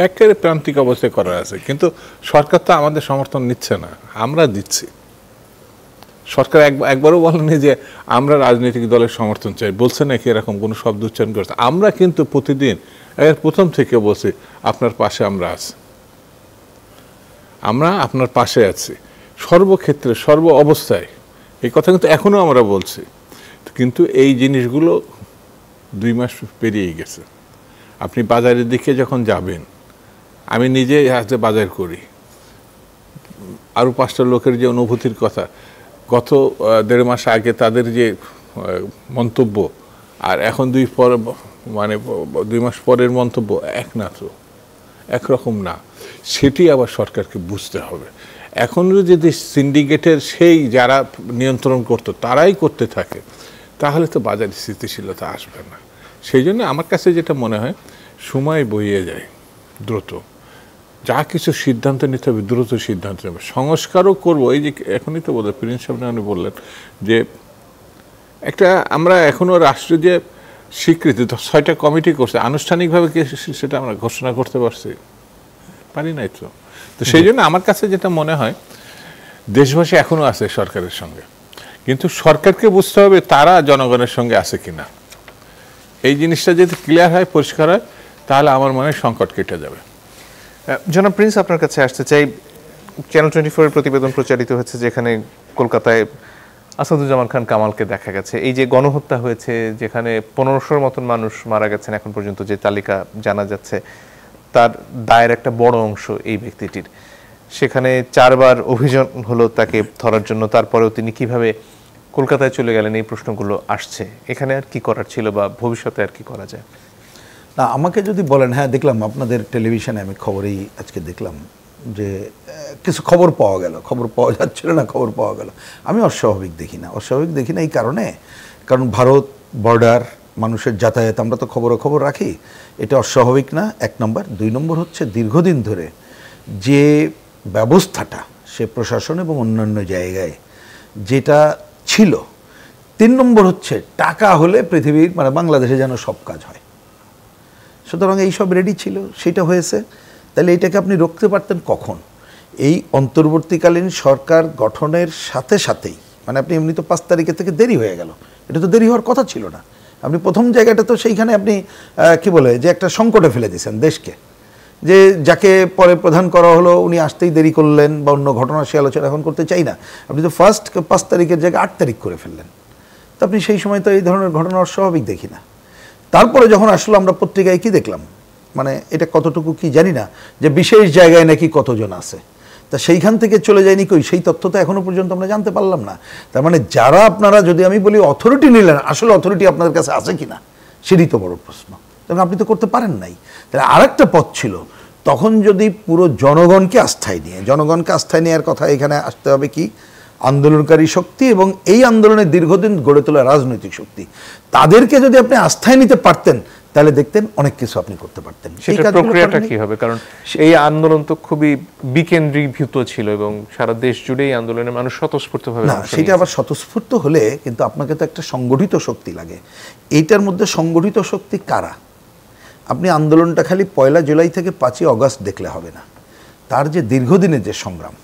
একেবারে প্রান্তিক অবস্থায় করার আছে কিন্তু সরকার তো আমাদের সমর্থন নিচ্ছে না আমরা দিচ্ছি সরকার একবারও বলেনি যে আমরা রাজনৈতিক দলের সমর্থন চাই বলছে নাকি এরকম কোনো শব্দ উচ্চারণ করছে আমরা কিন্তু প্রতিদিন এর প্রথম থেকে বলছি আপনার পাশে আমরা আছি আমরা আপনার পাশে আছি সর্বক্ষেত্রে সর্ব অবস্থায় এই কথা কিন্তু এখনও আমরা বলছি কিন্তু এই জিনিসগুলো দুই মাস পেরিয়ে গেছে আপনি বাজারের দিকে যখন যাবেন আমি নিজে হাতে বাজার করি আরও পাঁচটা লোকের যে অনুভূতির কথা গত দেড় মাস আগে তাদের যে মন্তব্য আর এখন দুই পর মানে দুই মাস পরের মন্তব্য এক না তো একরকম না সেটি আবার সরকারকে বুঝতে হবে এখনও যদি সিন্ডিকেটের সেই যারা নিয়ন্ত্রণ করত তারাই করতে থাকে তাহলে তো বাজারে স্থিতিশীলতা আসবে না সেই জন্য আমার কাছে যেটা মনে হয় সময় বইয়ে যায় দ্রুত যা কিছু সিদ্ধান্ত নিতে হবে দ্রুত সিদ্ধান্ত নেবে সংস্কারও করবো এই যে এখনই তো বলতে প্রিন্স আপনি বললেন যে একটা আমরা এখনও রাষ্ট্র যে স্বীকৃতি ছয়টা কমিটি করছে আনুষ্ঠানিকভাবে কে সেটা আমরা ঘোষণা করতে পারছি পারি নাই তো তো সেই জন্য আমার কাছে যেটা মনে হয় দেশবাসী এখনও আছে সরকারের সঙ্গে কিন্তু সরকারকে বুঝতে হবে তারা জনগণের সঙ্গে আছে কি না এই জিনিসটা যদি ক্লিয়ার হয় পরিষ্কার হয় তাহলে আমার মনে সংকট কেটে যাবে জনাব প্রিন্স আপনার কাছে আসতে চাই চ্যানেল টোয়েন্টি ফোরের প্রতিবেদন প্রচারিত হয়েছে যেখানে কলকাতায় আসাদুজ্জামান খান কামালকে দেখা গেছে এই যে গণহত্যা হয়েছে যেখানে পনেরোশোর মতন মানুষ মারা গেছেন এখন পর্যন্ত যে তালিকা জানা যাচ্ছে তার দায়ের একটা বড় অংশ এই ব্যক্তিটির সেখানে চারবার অভিযান হলো তাকে ধরার জন্য তারপরেও তিনি কিভাবে কলকাতায় চলে গেলেন এই প্রশ্নগুলো আসছে এখানে আর কি করার ছিল বা ভবিষ্যতে আর কি করা যায় না আমাকে যদি বলেন হ্যাঁ দেখলাম আপনাদের টেলিভিশনে আমি খবরেই আজকে দেখলাম যে কিছু খবর পাওয়া গেল খবর পাওয়া যাচ্ছিল না খবর পাওয়া গেল আমি অস্বাভাবিক দেখি না অস্বাভাবিক দেখি না এই কারণে কারণ ভারত বর্ডার মানুষের যাতায়াত আমরা তো খবর খবর রাখি এটা অস্বাভাবিক না এক নম্বর দুই নম্বর হচ্ছে দীর্ঘদিন ধরে যে ব্যবস্থাটা সে প্রশাসন এবং অন্যান্য জায়গায় যেটা ছিল তিন নম্বর হচ্ছে টাকা হলে পৃথিবীর মানে বাংলাদেশে যেন সব কাজ হয় সুতরাং এইসব রেডি ছিল সেটা হয়েছে তাহলে এটাকে আপনি রোখতে পারতেন কখন এই অন্তর্বর্তীকালীন সরকার গঠনের সাথে সাথেই মানে আপনি এমনি তো পাঁচ তারিখের থেকে দেরি হয়ে গেল এটা তো দেরি হওয়ার কথা ছিল না আপনি প্রথম জায়গাটা তো সেইখানে আপনি কি বলে যে একটা সংকটে ফেলে দিয়েছেন দেশকে যে যাকে পরে প্রধান করা হলো উনি আসতেই দেরি করলেন বা অন্য ঘটনা সে আলোচনা এখন করতে চাই না আপনি তো ফার্স্ট পাঁচ তারিখের জায়গায় আট তারিখ করে ফেললেন তো আপনি সেই সময় তো এই ধরনের ঘটনা অস্বাভাবিক দেখি না তারপরে যখন আসলে আমরা পত্রিকায় কি দেখলাম মানে এটা কতটুকু কি জানি না যে বিশেষ জায়গায় নাকি কতজন আছে তা সেইখান থেকে চলে যায়নি কই সেই তথ্য তো এখনও পর্যন্ত আমরা জানতে পারলাম না তার মানে যারা আপনারা যদি আমি বলি অথরিটি নিলেন আসলে অথরিটি আপনাদের কাছে আছে কি না সেটাই তো বড় প্রশ্ন তখন মানে আপনি তো করতে পারেন নাই তাহলে আরেকটা পথ ছিল তখন যদি পুরো জনগণকে আস্থায় নিয়ে জনগণকে আস্থায় নেওয়ার কথা এখানে আসতে হবে কি আন্দোলনকারী শক্তি এবং এই আন্দোলনের দীর্ঘদিন গড়ে তোলা রাজনৈতিক শক্তি তাদেরকে যদি আপনি আস্থায় নিতে পারতেন তাহলে দেখতেন অনেক কিছু আপনি করতে পারতেন সেটা প্রক্রিয়াটা কি হবে কারণ এই আন্দোলন তো খুবই বিকেন্দ্রীভূত ছিল এবং সারা দেশ জুড়ে এই আন্দোলনে মানুষ স্বতঃস্ফূর্ত ভাবে না সেটা আবার স্বতঃস্ফূর্ত হলে কিন্তু আপনাকে তো একটা সংগঠিত শক্তি লাগে এইটার মধ্যে সংগঠিত শক্তি কারা আপনি আন্দোলনটা খালি পয়লা জুলাই থেকে পাঁচই অগস্ট দেখলে হবে না তার যে দীর্ঘদিনের যে সংগ্রাম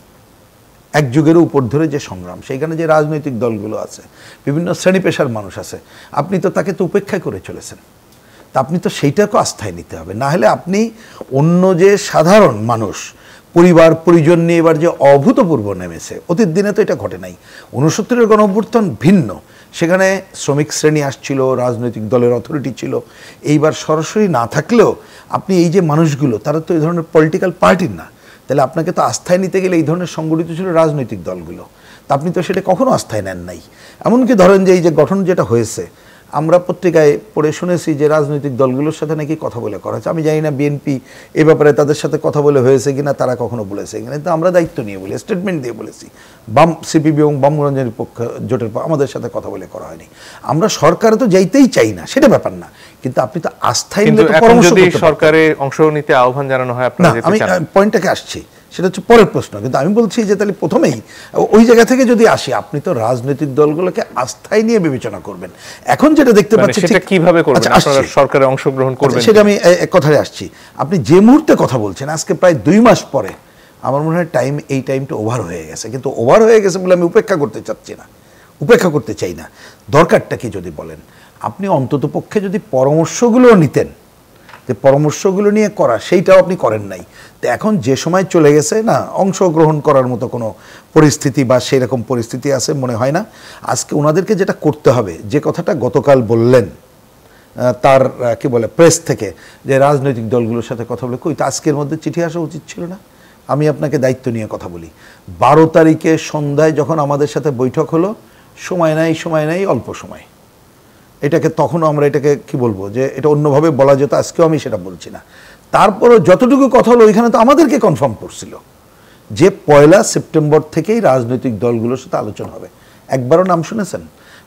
এক যুগের উপর ধরে যে সংগ্রাম সেইখানে যে রাজনৈতিক দলগুলো আছে বিভিন্ন শ্রেণী পেশার মানুষ আছে আপনি তো তাকে তো উপেক্ষা করে চলেছেন তা আপনি তো সেইটাকেও আস্থায় নিতে হবে না হলে আপনি অন্য যে সাধারণ মানুষ পরিবার পরিজন নিয়ে এবার যে অভূতপূর্ব নেমেছে অতীত দিনে তো এটা ঘটে নাই উনসত্তরের গণঅভ্যর্থন ভিন্ন সেখানে শ্রমিক শ্রেণী আসছিল রাজনৈতিক দলের অথরিটি ছিল এইবার সরাসরি না থাকলেও আপনি এই যে মানুষগুলো তারা তো এই ধরনের পলিটিক্যাল পার্টির না তাহলে আপনাকে তো আস্থায় নিতে গেলে এই ধরনের সংগঠিত ছিল রাজনৈতিক দলগুলো তা আপনি তো সেটা কখনো আস্থায় নেন নাই এমনকি ধরেন যে এই যে গঠন যেটা হয়েছে আমরা পত্রিকায় পড়ে শুনেছি যে রাজনৈতিক দলগুলোর সাথে নাকি কথা বলে করা হয়েছে আমি জানি না বিএনপি এ ব্যাপারে তাদের সাথে কথা বলে হয়েছে কিনা তারা কখনো বলেছে কিনা কিন্তু আমরা দায়িত্ব নিয়ে বলি স্টেটমেন্ট দিয়ে বলেছি বাম সিপিবি এবং বামগঞ্জের পক্ষ জোটের পর আমাদের সাথে কথা বলে করা হয়নি আমরা সরকারে তো যাইতেই চাই না সেটা ব্যাপার না কিন্তু আপনি তো আস্থায় পরামর্শ সরকারের অংশ নিতে আহ্বান জানানো হয় আমি পয়েন্টটাকে আসছি সেটা হচ্ছে পরের প্রশ্ন কিন্তু আমি বলছি যে তাহলে প্রথমেই ওই জায়গা থেকে যদি আসি আপনি তো রাজনৈতিক দলগুলোকে আস্থায় নিয়ে বিবেচনা করবেন এখন যেটা দেখতে মানে পাচ্ছি সেটা কিভাবে করবেন আচ্ছা, আপনারা সরকারে অংশগ্রহণ আচ্ছা, করবেন সেটা আমি এক কথায় আসছি আপনি যে মুহূর্তে কথা বলছেন আজকে প্রায় দুই মাস পরে আমার মনে হয় টাইম এই টাইমটা ওভার হয়ে গেছে কিন্তু ওভার হয়ে গেছে বলে আমি উপেক্ষা করতে চাচ্ছি না উপেক্ষা করতে চাই না দরকারটা কি যদি বলেন আপনি অন্ততপক্ষে যদি পরামর্শগুলো নিতেন যে পরামর্শগুলো নিয়ে করা সেইটাও আপনি করেন নাই তো এখন যে সময় চলে গেছে না অংশগ্রহণ করার মতো কোনো পরিস্থিতি বা সেই রকম পরিস্থিতি আছে মনে হয় না আজকে ওনাদেরকে যেটা করতে হবে যে কথাটা গতকাল বললেন তার কি বলে প্রেস থেকে যে রাজনৈতিক দলগুলোর সাথে কথা বলে কই তো আজকের মধ্যে চিঠি আসা উচিত ছিল না আমি আপনাকে দায়িত্ব নিয়ে কথা বলি বারো তারিখে সন্ধ্যায় যখন আমাদের সাথে বৈঠক হলো সময় নাই সময় নাই অল্প সময় এটাকে তখনও আমরা এটাকে কি বলবো যে এটা অন্যভাবে বলা যেত আজকেও আমি সেটা বলছি না তারপরে যতটুকু কথা হলো ওইখানে তো আমাদেরকে কনফার্ম করছিল যে পয়লা সেপ্টেম্বর থেকেই রাজনৈতিক দলগুলোর সাথে আলোচনা হবে একবারও নাম শুনেছেন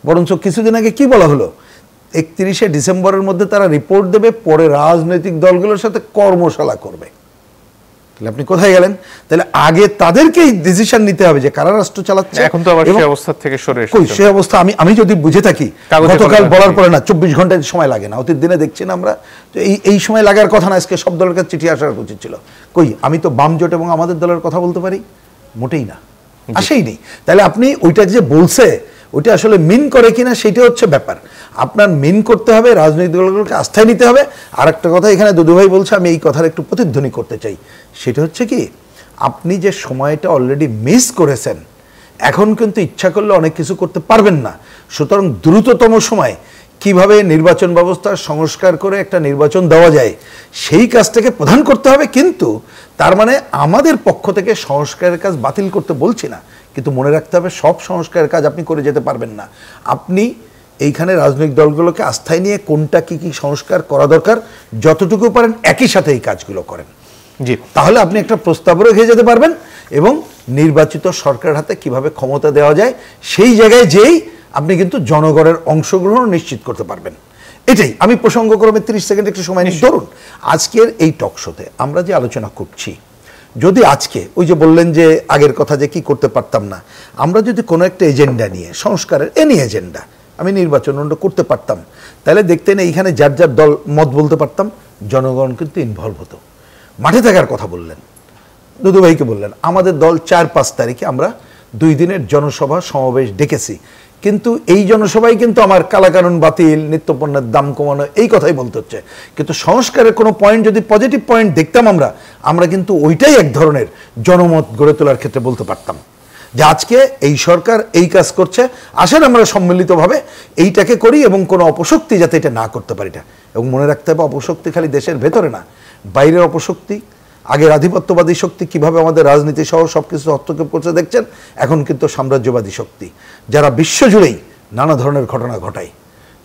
বরঞ্চ কিছুদিন আগে কি বলা হলো একত্রিশে ডিসেম্বরের মধ্যে তারা রিপোর্ট দেবে পরে রাজনৈতিক দলগুলোর সাথে কর্মশালা করবে তাহলে আপনি কোথায় গেলেন তাহলে আগে তাদেরকেই ডিসিশন নিতে হবে যে কারা রাষ্ট্র চালাচ্ছে এখন তো আবার সেই অবস্থা থেকে সরে কই সেই অবস্থা আমি আমি যদি বুঝে থাকি গতকাল বলার পরে না চব্বিশ ঘন্টা সময় লাগে না অতীত দিনে দেখছেন আমরা তো এই এই সময় লাগার কথা না আজকে সব দলের কাছে চিঠি আসার উচিত ছিল কই আমি তো বাম জোট এবং আমাদের দলের কথা বলতে পারি মোটেই না আসেই নেই তাহলে আপনি ওইটা যে বলছে ওটা আসলে মিন করে কিনা সেটা হচ্ছে ব্যাপার আপনার মিন করতে হবে রাজনৈতিক দলগুলোকে আস্থায় নিতে হবে আর একটা কথা এখানে দুদুভাই বলছে আমি এই কথার একটু প্রতিধ্বনি করতে চাই সেটা হচ্ছে কি আপনি যে সময়টা অলরেডি মিস করেছেন এখন কিন্তু ইচ্ছা করলে অনেক কিছু করতে পারবেন না সুতরাং দ্রুততম সময় কিভাবে নির্বাচন ব্যবস্থার সংস্কার করে একটা নির্বাচন দেওয়া যায় সেই কাজটাকে প্রধান করতে হবে কিন্তু তার মানে আমাদের পক্ষ থেকে সংস্কারের কাজ বাতিল করতে বলছি না কিন্তু মনে রাখতে হবে সব সংস্কারের কাজ আপনি করে যেতে পারবেন না আপনি এইখানে রাজনৈতিক দলগুলোকে আস্থায় নিয়ে কোনটা কি কি সংস্কার করা দরকার যতটুকু পারেন একই সাথে এই কাজগুলো করেন জি তাহলে আপনি একটা প্রস্তাব রেখে যেতে পারবেন এবং নির্বাচিত সরকারের হাতে কিভাবে ক্ষমতা দেওয়া যায় সেই জায়গায় যেই আপনি কিন্তু জনগণের অংশগ্রহণ নিশ্চিত করতে পারবেন এটাই আমি প্রসঙ্গক্রমে তিরিশ সেকেন্ড একটু সময় নিয়ে ধরুন আজকের এই টকশোতে আমরা যে আলোচনা করছি যদি আজকে ওই যে বললেন যে আগের কথা যে কি করতে পারতাম না আমরা যদি কোনো একটা এজেন্ডা নিয়ে সংস্কারের এনি এজেন্ডা আমি নির্বাচন করতে পারতাম তাহলে দেখতেন এইখানে যার যার দল মত বলতে পারতাম জনগণ কিন্তু ইনভলভ হতো মাঠে থাকার কথা বললেন দুদুভাইকে বললেন আমাদের দল চার পাঁচ তারিখে আমরা দুই দিনের জনসভা সমাবেশ ডেকেছি কিন্তু এই জনসভায় কিন্তু আমার কালাকানুন বাতিল নিত্যপণ্যের দাম কমানো এই কথাই বলতে হচ্ছে কিন্তু সংস্কারের কোনো পয়েন্ট যদি পজিটিভ পয়েন্ট দেখতাম আমরা আমরা কিন্তু ওইটাই এক ধরনের জনমত গড়ে তোলার ক্ষেত্রে বলতে পারতাম যে আজকে এই সরকার এই কাজ করছে আসেন আমরা সম্মিলিতভাবে এইটাকে করি এবং কোনো অপশক্তি যাতে এটা না করতে পারি এটা এবং মনে রাখতে হবে অপশক্তি খালি দেশের ভেতরে না বাইরের অপশক্তি আগের আধিপত্যবাদী শক্তি কিভাবে আমাদের রাজনীতি সহ সব কিছু হস্তক্ষেপ করছে দেখছেন এখন কিন্তু সাম্রাজ্যবাদী শক্তি যারা বিশ্বজুড়েই নানা ধরনের ঘটনা ঘটায়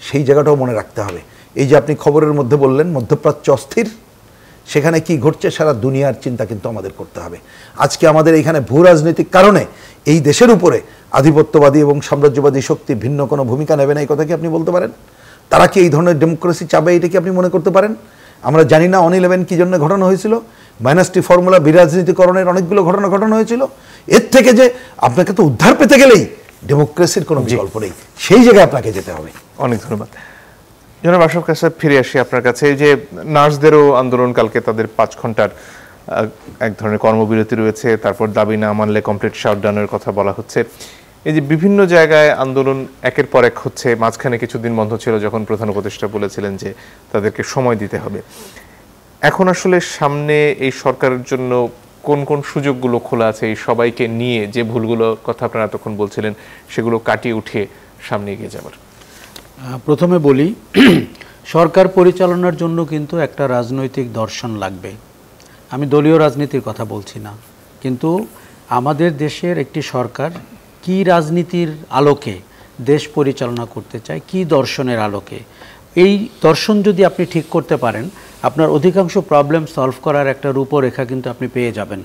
সেই জায়গাটাও মনে রাখতে হবে এই যে আপনি খবরের মধ্যে বললেন মধ্যপ্রাচ্য অস্থির সেখানে কি ঘটছে সারা দুনিয়ার চিন্তা কিন্তু আমাদের করতে হবে আজকে আমাদের এখানে ভূ রাজনৈতিক কারণে এই দেশের উপরে আধিপত্যবাদী এবং সাম্রাজ্যবাদী শক্তি ভিন্ন কোনো ভূমিকা নেবে না এই কথা কি আপনি বলতে পারেন তারা কি এই ধরনের ডেমোক্রেসি চাবে এটা কি আপনি মনে করতে পারেন আমরা জানি না ওয়ান ইলেভেন কী জন্য ঘটনা হয়েছিল মাইনাসটি ফর্মুলা বিরাজনীতিকরণের অনেকগুলো ঘটনা ঘটনা হয়েছিল এর থেকে যে আপনাকে তো উদ্ধার পেতে গেলেই ডেমোক্রেসির কোনো বিকল্প নেই সেই জায়গায় আপনাকে যেতে হবে অনেক ধন্যবাদ জনাব আশরফ কাছে ফিরে আসি আপনার কাছে যে নার্সদেরও আন্দোলন কালকে তাদের পাঁচ ঘন্টার এক ধরনের কর্মবিরতি রয়েছে তারপর দাবি না মানলে কমপ্লিট শাটডাউনের কথা বলা হচ্ছে এই যে বিভিন্ন জায়গায় আন্দোলন একের পর এক হচ্ছে মাঝখানে কিছুদিন বন্ধ ছিল যখন প্রধান উপদেষ্টা বলেছিলেন যে তাদেরকে সময় দিতে হবে এখন আসলে সামনে এই সরকারের জন্য কোন কোন সুযোগগুলো খোলা আছে এই সবাইকে নিয়ে যে ভুলগুলোর কথা আপনারা এতক্ষণ বলছিলেন সেগুলো কাটিয়ে উঠে সামনে এগিয়ে যাবার প্রথমে বলি (clears throat) সরকার পরিচালনার জন্য কিন্তু একটা রাজনৈতিক দর্শন লাগবে আমি দলীয় রাজনীতির কথা বলছি না কিন্তু আমাদের দেশের একটি সরকার কি রাজনীতির আলোকে দেশ পরিচালনা করতে চায় কি দর্শনের আলোকে এই দর্শন যদি আপনি ঠিক করতে পারেন আপনার অধিকাংশ প্রবলেম সলভ করার একটা রূপরেখা কিন্তু আপনি পেয়ে যাবেন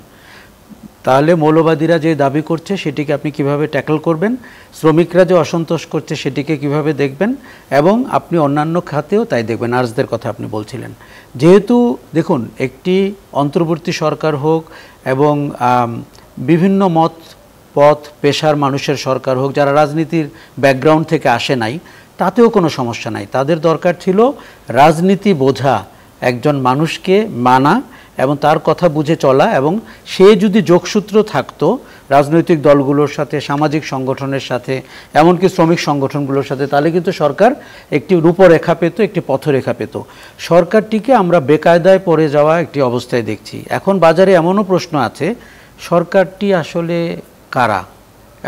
তাহলে মৌলবাদীরা যে দাবি করছে সেটিকে আপনি কিভাবে ট্যাকল করবেন শ্রমিকরা যে অসন্তোষ করছে সেটিকে কিভাবে দেখবেন এবং আপনি অন্যান্য খাতেও তাই দেখবেন আর্জদের কথা আপনি বলছিলেন যেহেতু দেখুন একটি অন্তর্বর্তী সরকার হোক এবং বিভিন্ন মত পথ পেশার মানুষের সরকার হোক যারা রাজনীতির ব্যাকগ্রাউন্ড থেকে আসে নাই তাতেও কোনো সমস্যা নাই তাদের দরকার ছিল রাজনীতি বোঝা একজন মানুষকে মানা এবং তার কথা বুঝে চলা এবং সে যদি যোগসূত্র থাকতো রাজনৈতিক দলগুলোর সাথে সামাজিক সংগঠনের সাথে এমনকি শ্রমিক সংগঠনগুলোর সাথে তাহলে কিন্তু সরকার একটি রূপরেখা পেত একটি পথরেখা পেত সরকারটিকে আমরা বেকায়দায় পড়ে যাওয়া একটি অবস্থায় দেখছি এখন বাজারে এমনও প্রশ্ন আছে সরকারটি আসলে কারা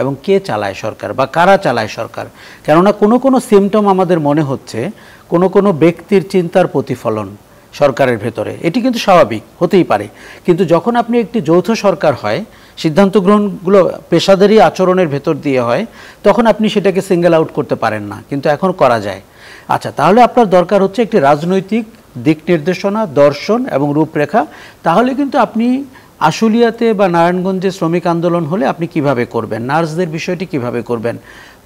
এবং কে চালায় সরকার বা কারা চালায় সরকার কেননা কোনো কোনো সিমটম আমাদের মনে হচ্ছে কোনো কোনো ব্যক্তির চিন্তার প্রতিফলন সরকারের ভেতরে এটি কিন্তু স্বাভাবিক হতেই পারে কিন্তু যখন আপনি একটি যৌথ সরকার হয় সিদ্ধান্ত গ্রহণগুলো পেশাদারি আচরণের ভেতর দিয়ে হয় তখন আপনি সেটাকে সিঙ্গেল আউট করতে পারেন না কিন্তু এখন করা যায় আচ্ছা তাহলে আপনার দরকার হচ্ছে একটি রাজনৈতিক দিক নির্দেশনা দর্শন এবং রূপরেখা তাহলে কিন্তু আপনি আশুলিয়াতে বা নারায়ণগঞ্জে শ্রমিক আন্দোলন হলে আপনি কিভাবে করবেন নার্সদের বিষয়টি কিভাবে করবেন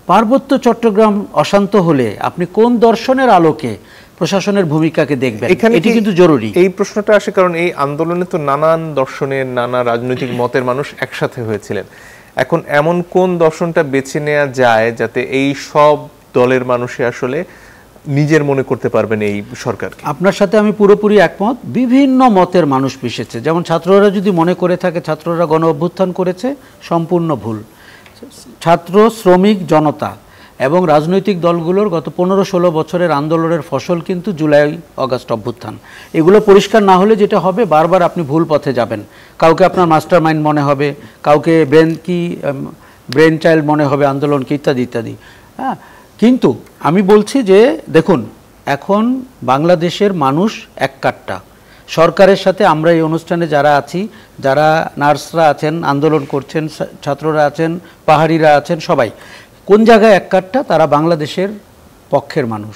পার্বত্য চট্টগ্রাম অশান্ত হলে আপনি কোন দর্শনের আলোকে প্রশাসনের ভূমিকাকে দেখবেন এখানে এটি কিন্তু জরুরি এই প্রশ্নটা আসে কারণ এই আন্দোলনে তো নানান দর্শনের নানা রাজনৈতিক মতের মানুষ একসাথে হয়েছিলেন এখন এমন কোন দর্শনটা বেছে নেওয়া যায় যাতে এই সব দলের মানুষে আসলে নিজের মনে করতে পারবেন এই সরকার আপনার সাথে আমি পুরোপুরি একমত বিভিন্ন মতের মানুষ মিশেছে যেমন ছাত্ররা যদি মনে করে থাকে ছাত্ররা গণ অভ্যুত্থান করেছে সম্পূর্ণ ভুল ছাত্র শ্রমিক জনতা এবং রাজনৈতিক দলগুলোর গত পনেরো ষোলো বছরের আন্দোলনের ফসল কিন্তু জুলাই অগাস্ট অভ্যুত্থান এগুলো পরিষ্কার না হলে যেটা হবে বারবার আপনি ভুল পথে যাবেন কাউকে আপনার মাস্টার মাইন্ড মনে হবে কাউকে ব্রেন কি ব্রেন চাইল্ড মনে হবে আন্দোলন কি ইত্যাদি ইত্যাদি হ্যাঁ কিন্তু আমি বলছি যে দেখুন এখন বাংলাদেশের মানুষ এক কাট্টা সরকারের সাথে আমরা এই অনুষ্ঠানে যারা আছি যারা নার্সরা আছেন আন্দোলন করছেন ছাত্ররা আছেন পাহাড়িরা আছেন সবাই কোন জায়গায় এক কাট্টা তারা বাংলাদেশের পক্ষের মানুষ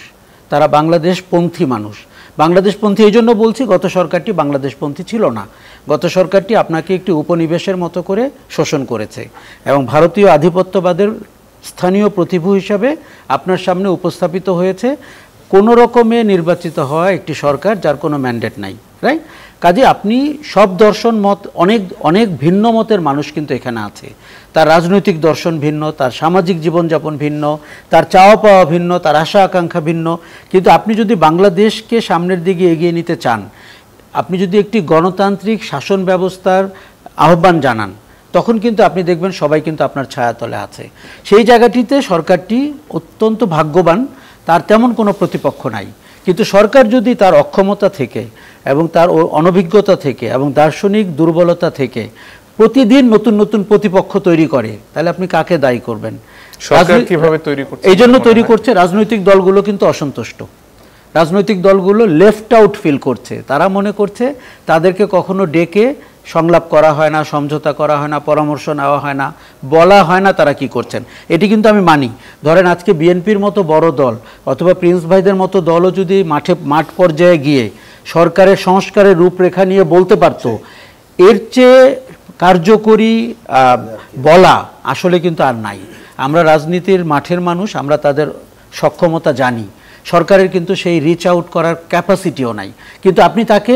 তারা বাংলাদেশপন্থী মানুষ বাংলাদেশপন্থী এই জন্য বলছি গত সরকারটি বাংলাদেশপন্থী ছিল না গত সরকারটি আপনাকে একটি উপনিবেশের মতো করে শোষণ করেছে এবং ভারতীয় আধিপত্যবাদের স্থানীয় প্রতিভু হিসাবে আপনার সামনে উপস্থাপিত হয়েছে কোনো রকমে নির্বাচিত হওয়া একটি সরকার যার কোনো ম্যান্ডেট নাই রাইট কাজে আপনি সব দর্শন মত অনেক অনেক ভিন্ন মতের মানুষ কিন্তু এখানে আছে তার রাজনৈতিক দর্শন ভিন্ন তার সামাজিক জীবনযাপন ভিন্ন তার চাওয়া পাওয়া ভিন্ন তার আশা আকাঙ্ক্ষা ভিন্ন কিন্তু আপনি যদি বাংলাদেশকে সামনের দিকে এগিয়ে নিতে চান আপনি যদি একটি গণতান্ত্রিক শাসন ব্যবস্থার আহ্বান জানান তখন কিন্তু আপনি দেখবেন সবাই কিন্তু আপনার ছায়াতলে আছে সেই জায়গাটিতে সরকারটি অত্যন্ত ভাগ্যবান তার তেমন কোনো প্রতিপক্ষ নাই কিন্তু সরকার যদি তার অক্ষমতা থেকে এবং তার অনভিজ্ঞতা থেকে এবং দার্শনিক দুর্বলতা থেকে প্রতিদিন নতুন নতুন প্রতিপক্ষ তৈরি করে তাহলে আপনি কাকে দায়ী করবেন এই জন্য তৈরি করছে রাজনৈতিক দলগুলো কিন্তু অসন্তুষ্ট রাজনৈতিক দলগুলো লেফট আউট ফিল করছে তারা মনে করছে তাদেরকে কখনো ডেকে সংলাপ করা হয় না সমঝোতা করা হয় না পরামর্শ নেওয়া হয় না বলা হয় না তারা কি করছেন এটি কিন্তু আমি মানি ধরেন আজকে বিএনপির মতো বড় দল অথবা প্রিন্স ভাইদের মতো দলও যদি মাঠে মাঠ পর্যায়ে গিয়ে সরকারের সংস্কারের রূপরেখা নিয়ে বলতে পারত এর চেয়ে কার্যকরী বলা আসলে কিন্তু আর নাই আমরা রাজনীতির মাঠের মানুষ আমরা তাদের সক্ষমতা জানি সরকারের কিন্তু সেই রিচ আউট করার ক্যাপাসিটিও নাই কিন্তু আপনি তাকে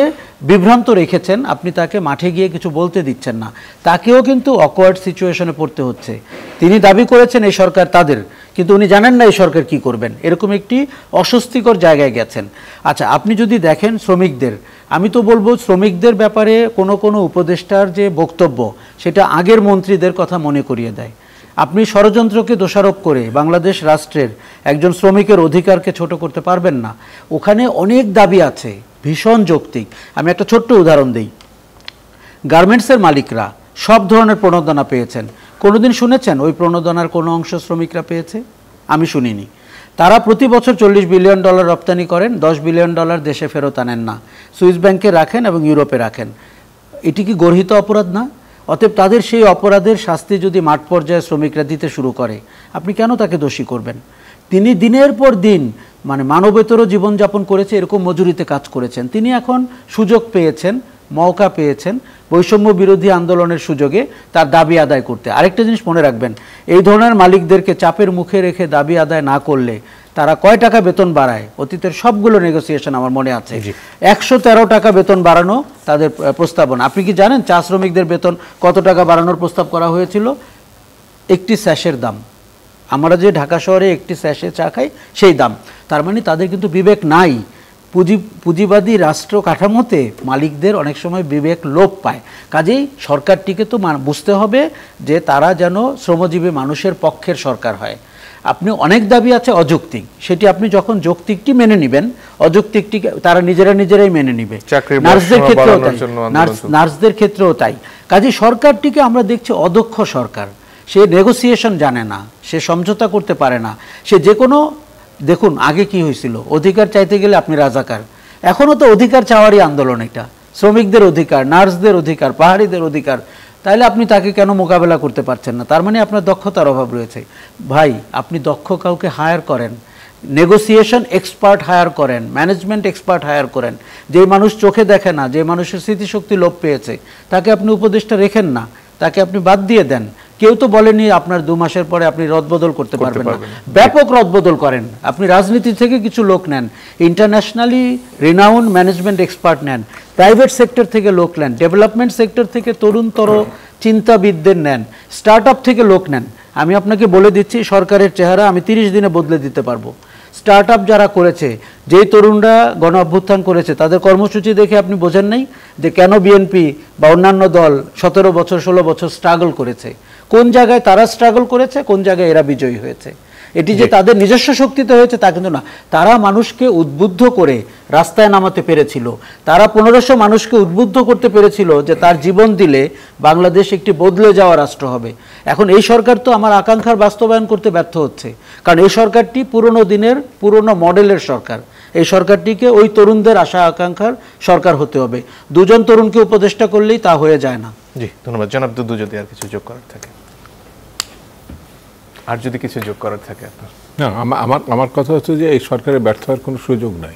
বিভ্রান্ত রেখেছেন আপনি তাকে মাঠে গিয়ে কিছু বলতে দিচ্ছেন না তাকেও কিন্তু অকওয়ার্ড সিচুয়েশনে পড়তে হচ্ছে তিনি দাবি করেছেন এই সরকার তাদের কিন্তু উনি জানেন না এই সরকার কি করবেন এরকম একটি অস্বস্তিকর জায়গায় গেছেন আচ্ছা আপনি যদি দেখেন শ্রমিকদের আমি তো বলবো শ্রমিকদের ব্যাপারে কোনো কোনো উপদেষ্টার যে বক্তব্য সেটা আগের মন্ত্রীদের কথা মনে করিয়ে দেয় আপনি ষড়যন্ত্রকে দোষারোপ করে বাংলাদেশ রাষ্ট্রের একজন শ্রমিকের অধিকারকে ছোট করতে পারবেন না ওখানে অনেক দাবি আছে ভীষণ যৌক্তিক আমি একটা ছোট্ট উদাহরণ দিই গার্মেন্টসের মালিকরা সব ধরনের প্রণোদনা পেয়েছেন কোনোদিন শুনেছেন ওই প্রণোদনার কোনো অংশ শ্রমিকরা পেয়েছে আমি শুনিনি তারা প্রতি বছর চল্লিশ বিলিয়ন ডলার রপ্তানি করেন দশ বিলিয়ন ডলার দেশে ফেরত আনেন না সুইস ব্যাংকে রাখেন এবং ইউরোপে রাখেন এটি কি গর্হিত অপরাধ না অতএব তাদের সেই অপরাধের শাস্তি যদি মাঠ পর্যায়ে শ্রমিকরা দিতে শুরু করে আপনি কেন তাকে দোষী করবেন তিনি দিনের পর দিন মানে মানবেতর জীবনযাপন করেছে এরকম মজুরিতে কাজ করেছেন তিনি এখন সুযোগ পেয়েছেন মওকা পেয়েছেন বৈষম্য বিরোধী আন্দোলনের সুযোগে তার দাবি আদায় করতে আরেকটা জিনিস মনে রাখবেন এই ধরনের মালিকদেরকে চাপের মুখে রেখে দাবি আদায় না করলে তারা কয় টাকা বেতন বাড়ায় অতীতের সবগুলো নেগোসিয়েশন আমার মনে আছে একশো তেরো টাকা বেতন বাড়ানো তাদের প্রস্তাবনা আপনি কি জানেন চা শ্রমিকদের বেতন কত টাকা বাড়ানোর প্রস্তাব করা হয়েছিল একটি স্যাশের দাম আমরা যে ঢাকা শহরে একটি স্যাশে চা খাই সেই দাম তার মানে তাদের কিন্তু বিবেক নাই পুঁজি পুঁজিবাদী রাষ্ট্র কাঠামোতে মালিকদের অনেক সময় বিবেক লোপ পায় কাজেই সরকারটিকে তো বুঝতে হবে যে তারা যেন শ্রমজীবী মানুষের পক্ষের সরকার হয় আপনি অনেক দাবি আছে অযৌক্তিক সেটি আপনি যখন যৌক্তিকটি মেনে নেবেন অযৌক্তিকটি তারা নিজেরা নিজেরাই মেনে নেবে নার্সদের ক্ষেত্রেও তাই নার্সদের ক্ষেত্রেও তাই কাজে সরকারটিকে আমরা দেখছি অদক্ষ সরকার সে নেগোসিয়েশন জানে না সে সমঝোতা করতে পারে না সে যে কোনো দেখুন আগে কি হয়েছিল অধিকার চাইতে গেলে আপনি রাজাকার এখনও তো অধিকার চাওয়ারই আন্দোলন এটা শ্রমিকদের অধিকার নার্সদের অধিকার পাহাড়িদের অধিকার তাহলে আপনি তাকে কেন মোকাবেলা করতে পারছেন না তার মানে আপনার দক্ষতার অভাব রয়েছে ভাই আপনি দক্ষ কাউকে হায়ার করেন নেগোসিয়েশন এক্সপার্ট হায়ার করেন ম্যানেজমেন্ট এক্সপার্ট হায়ার করেন যে মানুষ চোখে দেখে না যে মানুষের স্মৃতিশক্তি লোপ পেয়েছে তাকে আপনি উপদেশটা রেখেন না তাকে আপনি বাদ দিয়ে দেন কেউ তো বলেনি আপনার দু মাসের পরে আপনি রদবদল করতে পারবেন না ব্যাপক রদবদল করেন আপনি রাজনীতি থেকে কিছু লোক নেন ইন্টারন্যাশনালি রিনাউন্ড ম্যানেজমেন্ট এক্সপার্ট নেন প্রাইভেট সেক্টর থেকে লোক নেন ডেভেলপমেন্ট সেক্টর থেকে তরুণতর চিন্তাবিদদের নেন স্টার্ট থেকে লোক নেন আমি আপনাকে বলে দিচ্ছি সরকারের চেহারা আমি তিরিশ দিনে বদলে দিতে পারবো স্টার্ট যারা করেছে যেই তরুণরা গণ অভ্যুত্থান করেছে তাদের কর্মসূচি দেখে আপনি বোঝেন নাই যে কেন বিএনপি বা অন্যান্য দল সতেরো বছর ষোলো বছর স্ট্রাগল করেছে কোন জায়গায় তারা স্ট্রাগল করেছে কোন জায়গায় এরা বিজয়ী হয়েছে এটি যে তাদের নিজস্ব শক্তিতে হয়েছে তা কিন্তু না তারা মানুষকে উদ্বুদ্ধ করে রাস্তায় নামাতে পেরেছিল তারা পনেরোশো মানুষকে উদ্বুদ্ধ করতে পেরেছিল যে তার জীবন দিলে বাংলাদেশ একটি বদলে যাওয়া রাষ্ট্র হবে এখন এই সরকার তো আমার আকাঙ্ক্ষার বাস্তবায়ন করতে ব্যর্থ হচ্ছে কারণ এই সরকারটি পুরনো দিনের পুরনো মডেলের সরকার এই সরকারটিকে ওই তরুণদের আশা আকাঙ্ক্ষার সরকার হতে হবে দুজন তরুণকে উপদেষ্টা করলেই তা হয়ে যায় না জি ধন্যবাদ জনাব যদি আর কিছু যোগ করার থাকে আর যদি কিছু যোগ করার থাকে না আমার আমার কথা হচ্ছে যে এই সরকারের ব্যর্থ হওয়ার কোনো সুযোগ নাই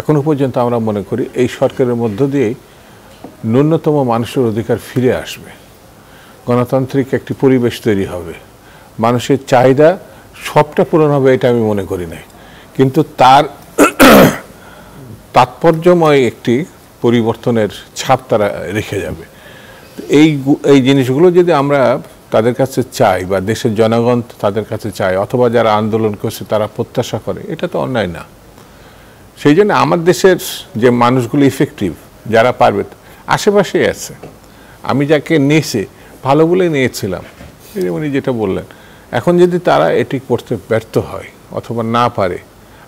এখনও পর্যন্ত আমরা মনে করি এই সরকারের মধ্য দিয়ে ন্যূনতম মানুষের অধিকার ফিরে আসবে গণতান্ত্রিক একটি পরিবেশ তৈরি হবে মানুষের চাহিদা সবটা পূরণ হবে এটা আমি মনে করি নাই কিন্তু তার তাৎপর্যময় একটি পরিবর্তনের ছাপ তারা রেখে যাবে এই এই জিনিসগুলো যদি আমরা তাদের কাছে চাই বা দেশের জনগণ তাদের কাছে চায় অথবা যারা আন্দোলন করছে তারা প্রত্যাশা করে এটা তো অন্যায় না সেই জন্য আমার দেশের যে মানুষগুলো ইফেক্টিভ যারা পারবে আশেপাশে আছে আমি যাকে নিয়েছি ভালো বলে নিয়েছিলাম উনি যেটা বললেন এখন যদি তারা এটি করতে ব্যর্থ হয় অথবা না পারে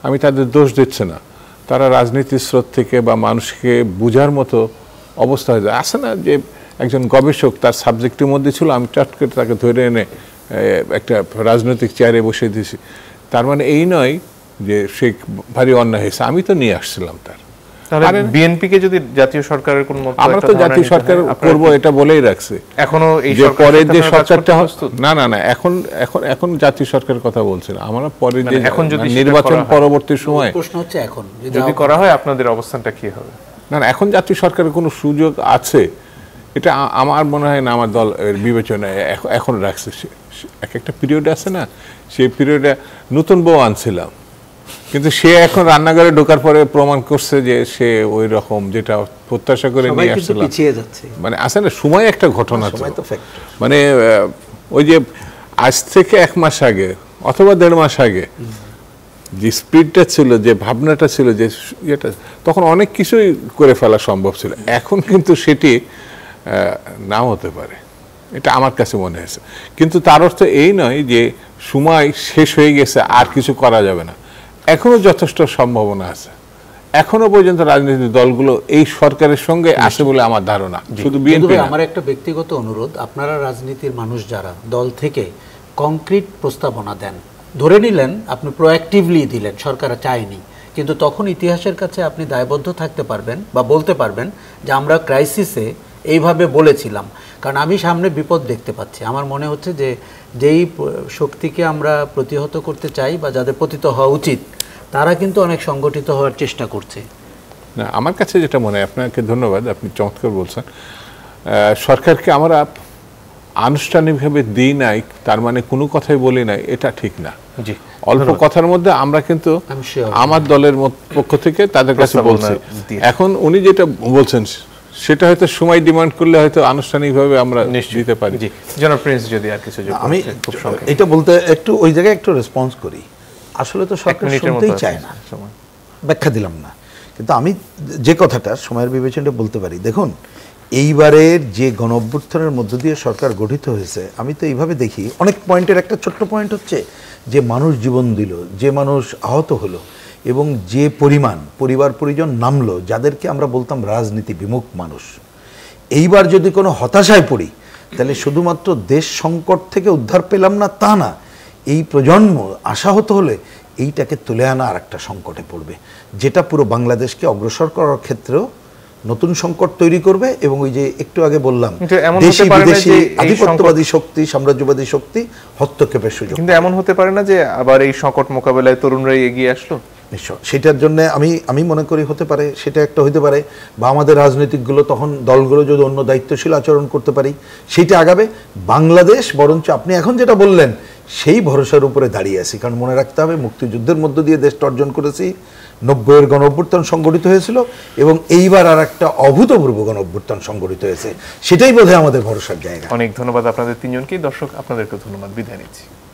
আমি তাদের দোষ দিচ্ছে না তারা রাজনীতির স্রোত থেকে বা মানুষকে বোঝার মতো অবস্থা হয়ে যায় আসে না যে একজন গবেষক তার সাবজেক্টের মধ্যে ছিল আমি টাট করে তাকে ধরে এনে একটা রাজনৈতিক চেয়ারে বসে দিয়েছি তার মানে এই নয় যে সে ভারী অন্যায় হয়েছে আমি তো নিয়ে আসছিলাম তার বিএনপিকে যদি জাতীয় সরকারের কোন আমরা তো জাতীয় সরকার করব এটা বলেই রাখছে এখনো এই পরে যে সরকারটা না না না এখন এখন এখন জাতীয় সরকারের কথা বলছেন আমরা পরে মানে যে এখন যদি নির্বাচন পরবর্তী সময় প্রশ্ন হচ্ছে এখন যদি করা হয় আপনাদের অবস্থানটা কি হবে না না এখন জাতীয় সরকারের কোনো সুযোগ আছে এটা আমার মনে হয় না আমার দল বিবেচনায় এখন রাখছে এক একটা পিরিয়ড আছে না সেই পিরিয়ডে নতুন বউ আনছিলাম কিন্তু সে এখন রান্নাঘরে ঢোকার পরে প্রমাণ করছে যে সে ওই রকম যেটা প্রত্যাশা করে নিয়ে আসছিল মানে আছে না সময় একটা ঘটনা মানে ওই যে আজ থেকে এক মাস আগে অথবা দেড় মাস আগে যে স্পিডটা ছিল যে ভাবনাটা ছিল যে ইয়েটা তখন অনেক কিছুই করে ফেলা সম্ভব ছিল এখন কিন্তু সেটি নাও হতে পারে এটা আমার কাছে মনে হয়েছে কিন্তু তার অর্থ এই নয় যে সময় শেষ হয়ে গেছে আর কিছু করা যাবে না এখনো যথেষ্ট সম্ভাবনা আছে এখনো পর্যন্ত রাজনৈতিক দলগুলো এই সরকারের সঙ্গে আসে বলে আমার ধারণা শুধু বিএনপি আমার একটা ব্যক্তিগত অনুরোধ আপনারা রাজনীতির মানুষ যারা দল থেকে কংক্রিট প্রস্তাবনা দেন ধরে নিলেন আপনি প্রোয়াক্টিভলি দিলেন সরকার চায়নি কিন্তু তখন ইতিহাসের কাছে আপনি দায়বদ্ধ থাকতে পারবেন বা বলতে পারবেন যে আমরা ক্রাইসিসে এইভাবে বলেছিলাম কারণ আমি সামনে বিপদ দেখতে পাচ্ছি আমার মনে হচ্ছে যে যেই শক্তিকে আমরা প্রতিহত করতে চাই বা যাদের পতিত হওয়া উচিত তারা কিন্তু অনেক সংগঠিত হওয়ার চেষ্টা করছে না আমার কাছে যেটা মনে হয় আপনাকে ধন্যবাদ আপনি চমৎকার বলছেন সরকারকে আমরা আনুষ্ঠানিকভাবে দিই নাই তার মানে কোনো কথাই বলি নাই এটা ঠিক না অল্প কথার মধ্যে আমরা কিন্তু আমার দলের পক্ষ থেকে তাদের কাছে বলছি এখন উনি যেটা বলছেন সেটা হয়তো সময় ডিমান্ড করলে হয়তো আনুষ্ঠানিকভাবে আমরা দিতে পারি জি জনাব প্রিন্স যদি আর কিছু আমি এটা বলতে একটু ওই জায়গায় একটু রেসপন্স করি আসলে তো সরকার শুনতেই চায় না ব্যাখ্যা দিলাম না কিন্তু আমি যে কথাটা সময়ের বিবেচনাটা বলতে পারি দেখুন এইবারের যে গণ অভ্যুত্থানের মধ্য দিয়ে সরকার গঠিত হয়েছে আমি তো এইভাবে দেখি অনেক পয়েন্টের একটা ছোট্ট পয়েন্ট হচ্ছে যে মানুষ জীবন দিল যে মানুষ আহত হলো এবং যে পরিমাণ পরিবার পরিজন নামলো যাদেরকে আমরা বলতাম রাজনীতি বিমুখ মানুষ এইবার যদি কোনো হতাশায় পড়ি তাহলে শুধুমাত্র দেশ সংকট থেকে উদ্ধার পেলাম না তা না এই প্রজন্ম আশাহত হলে এইটাকে তুলে আনা আর একটা সংকটে পড়বে যেটা পুরো বাংলাদেশকে অগ্রসর করার ক্ষেত্রেও নতুন সংকট তৈরি করবে এবং ওই যে একটু আগে বললাম দেশি বিদেশি আধিপত্যবাদী শক্তি সাম্রাজ্যবাদী শক্তি হস্তক্ষেপের সুযোগ কিন্তু এমন হতে পারে না যে আবার এই সংকট মোকাবেলায় তরুণরাই এগিয়ে আসলো নিশ্চয় সেটার জন্য আমি আমি মনে করি হতে পারে সেটা একটা হতে পারে বা আমাদের রাজনৈতিকগুলো তখন দলগুলো যদি অন্য দায়িত্বশীল আচরণ করতে পারি সেটা আগাবে বাংলাদেশ বরঞ্চ আপনি এখন যেটা বললেন সেই ভরসার উপরে দাঁড়িয়ে আছি কারণ মনে রাখতে হবে মুক্তিযুদ্ধের মধ্য দিয়ে দেশটা অর্জন করেছি নব্বইয়ের গণ সংগঠিত হয়েছিল এবং এইবার আর একটা অভূতপূর্ব গণ সংগঠিত হয়েছে সেটাই বোধহয় আমাদের ভরসার জায়গা অনেক ধন্যবাদ আপনাদের তিনজনকেই দর্শক আপনাদেরকে ধন্যবাদ বিদায় নিচ্ছি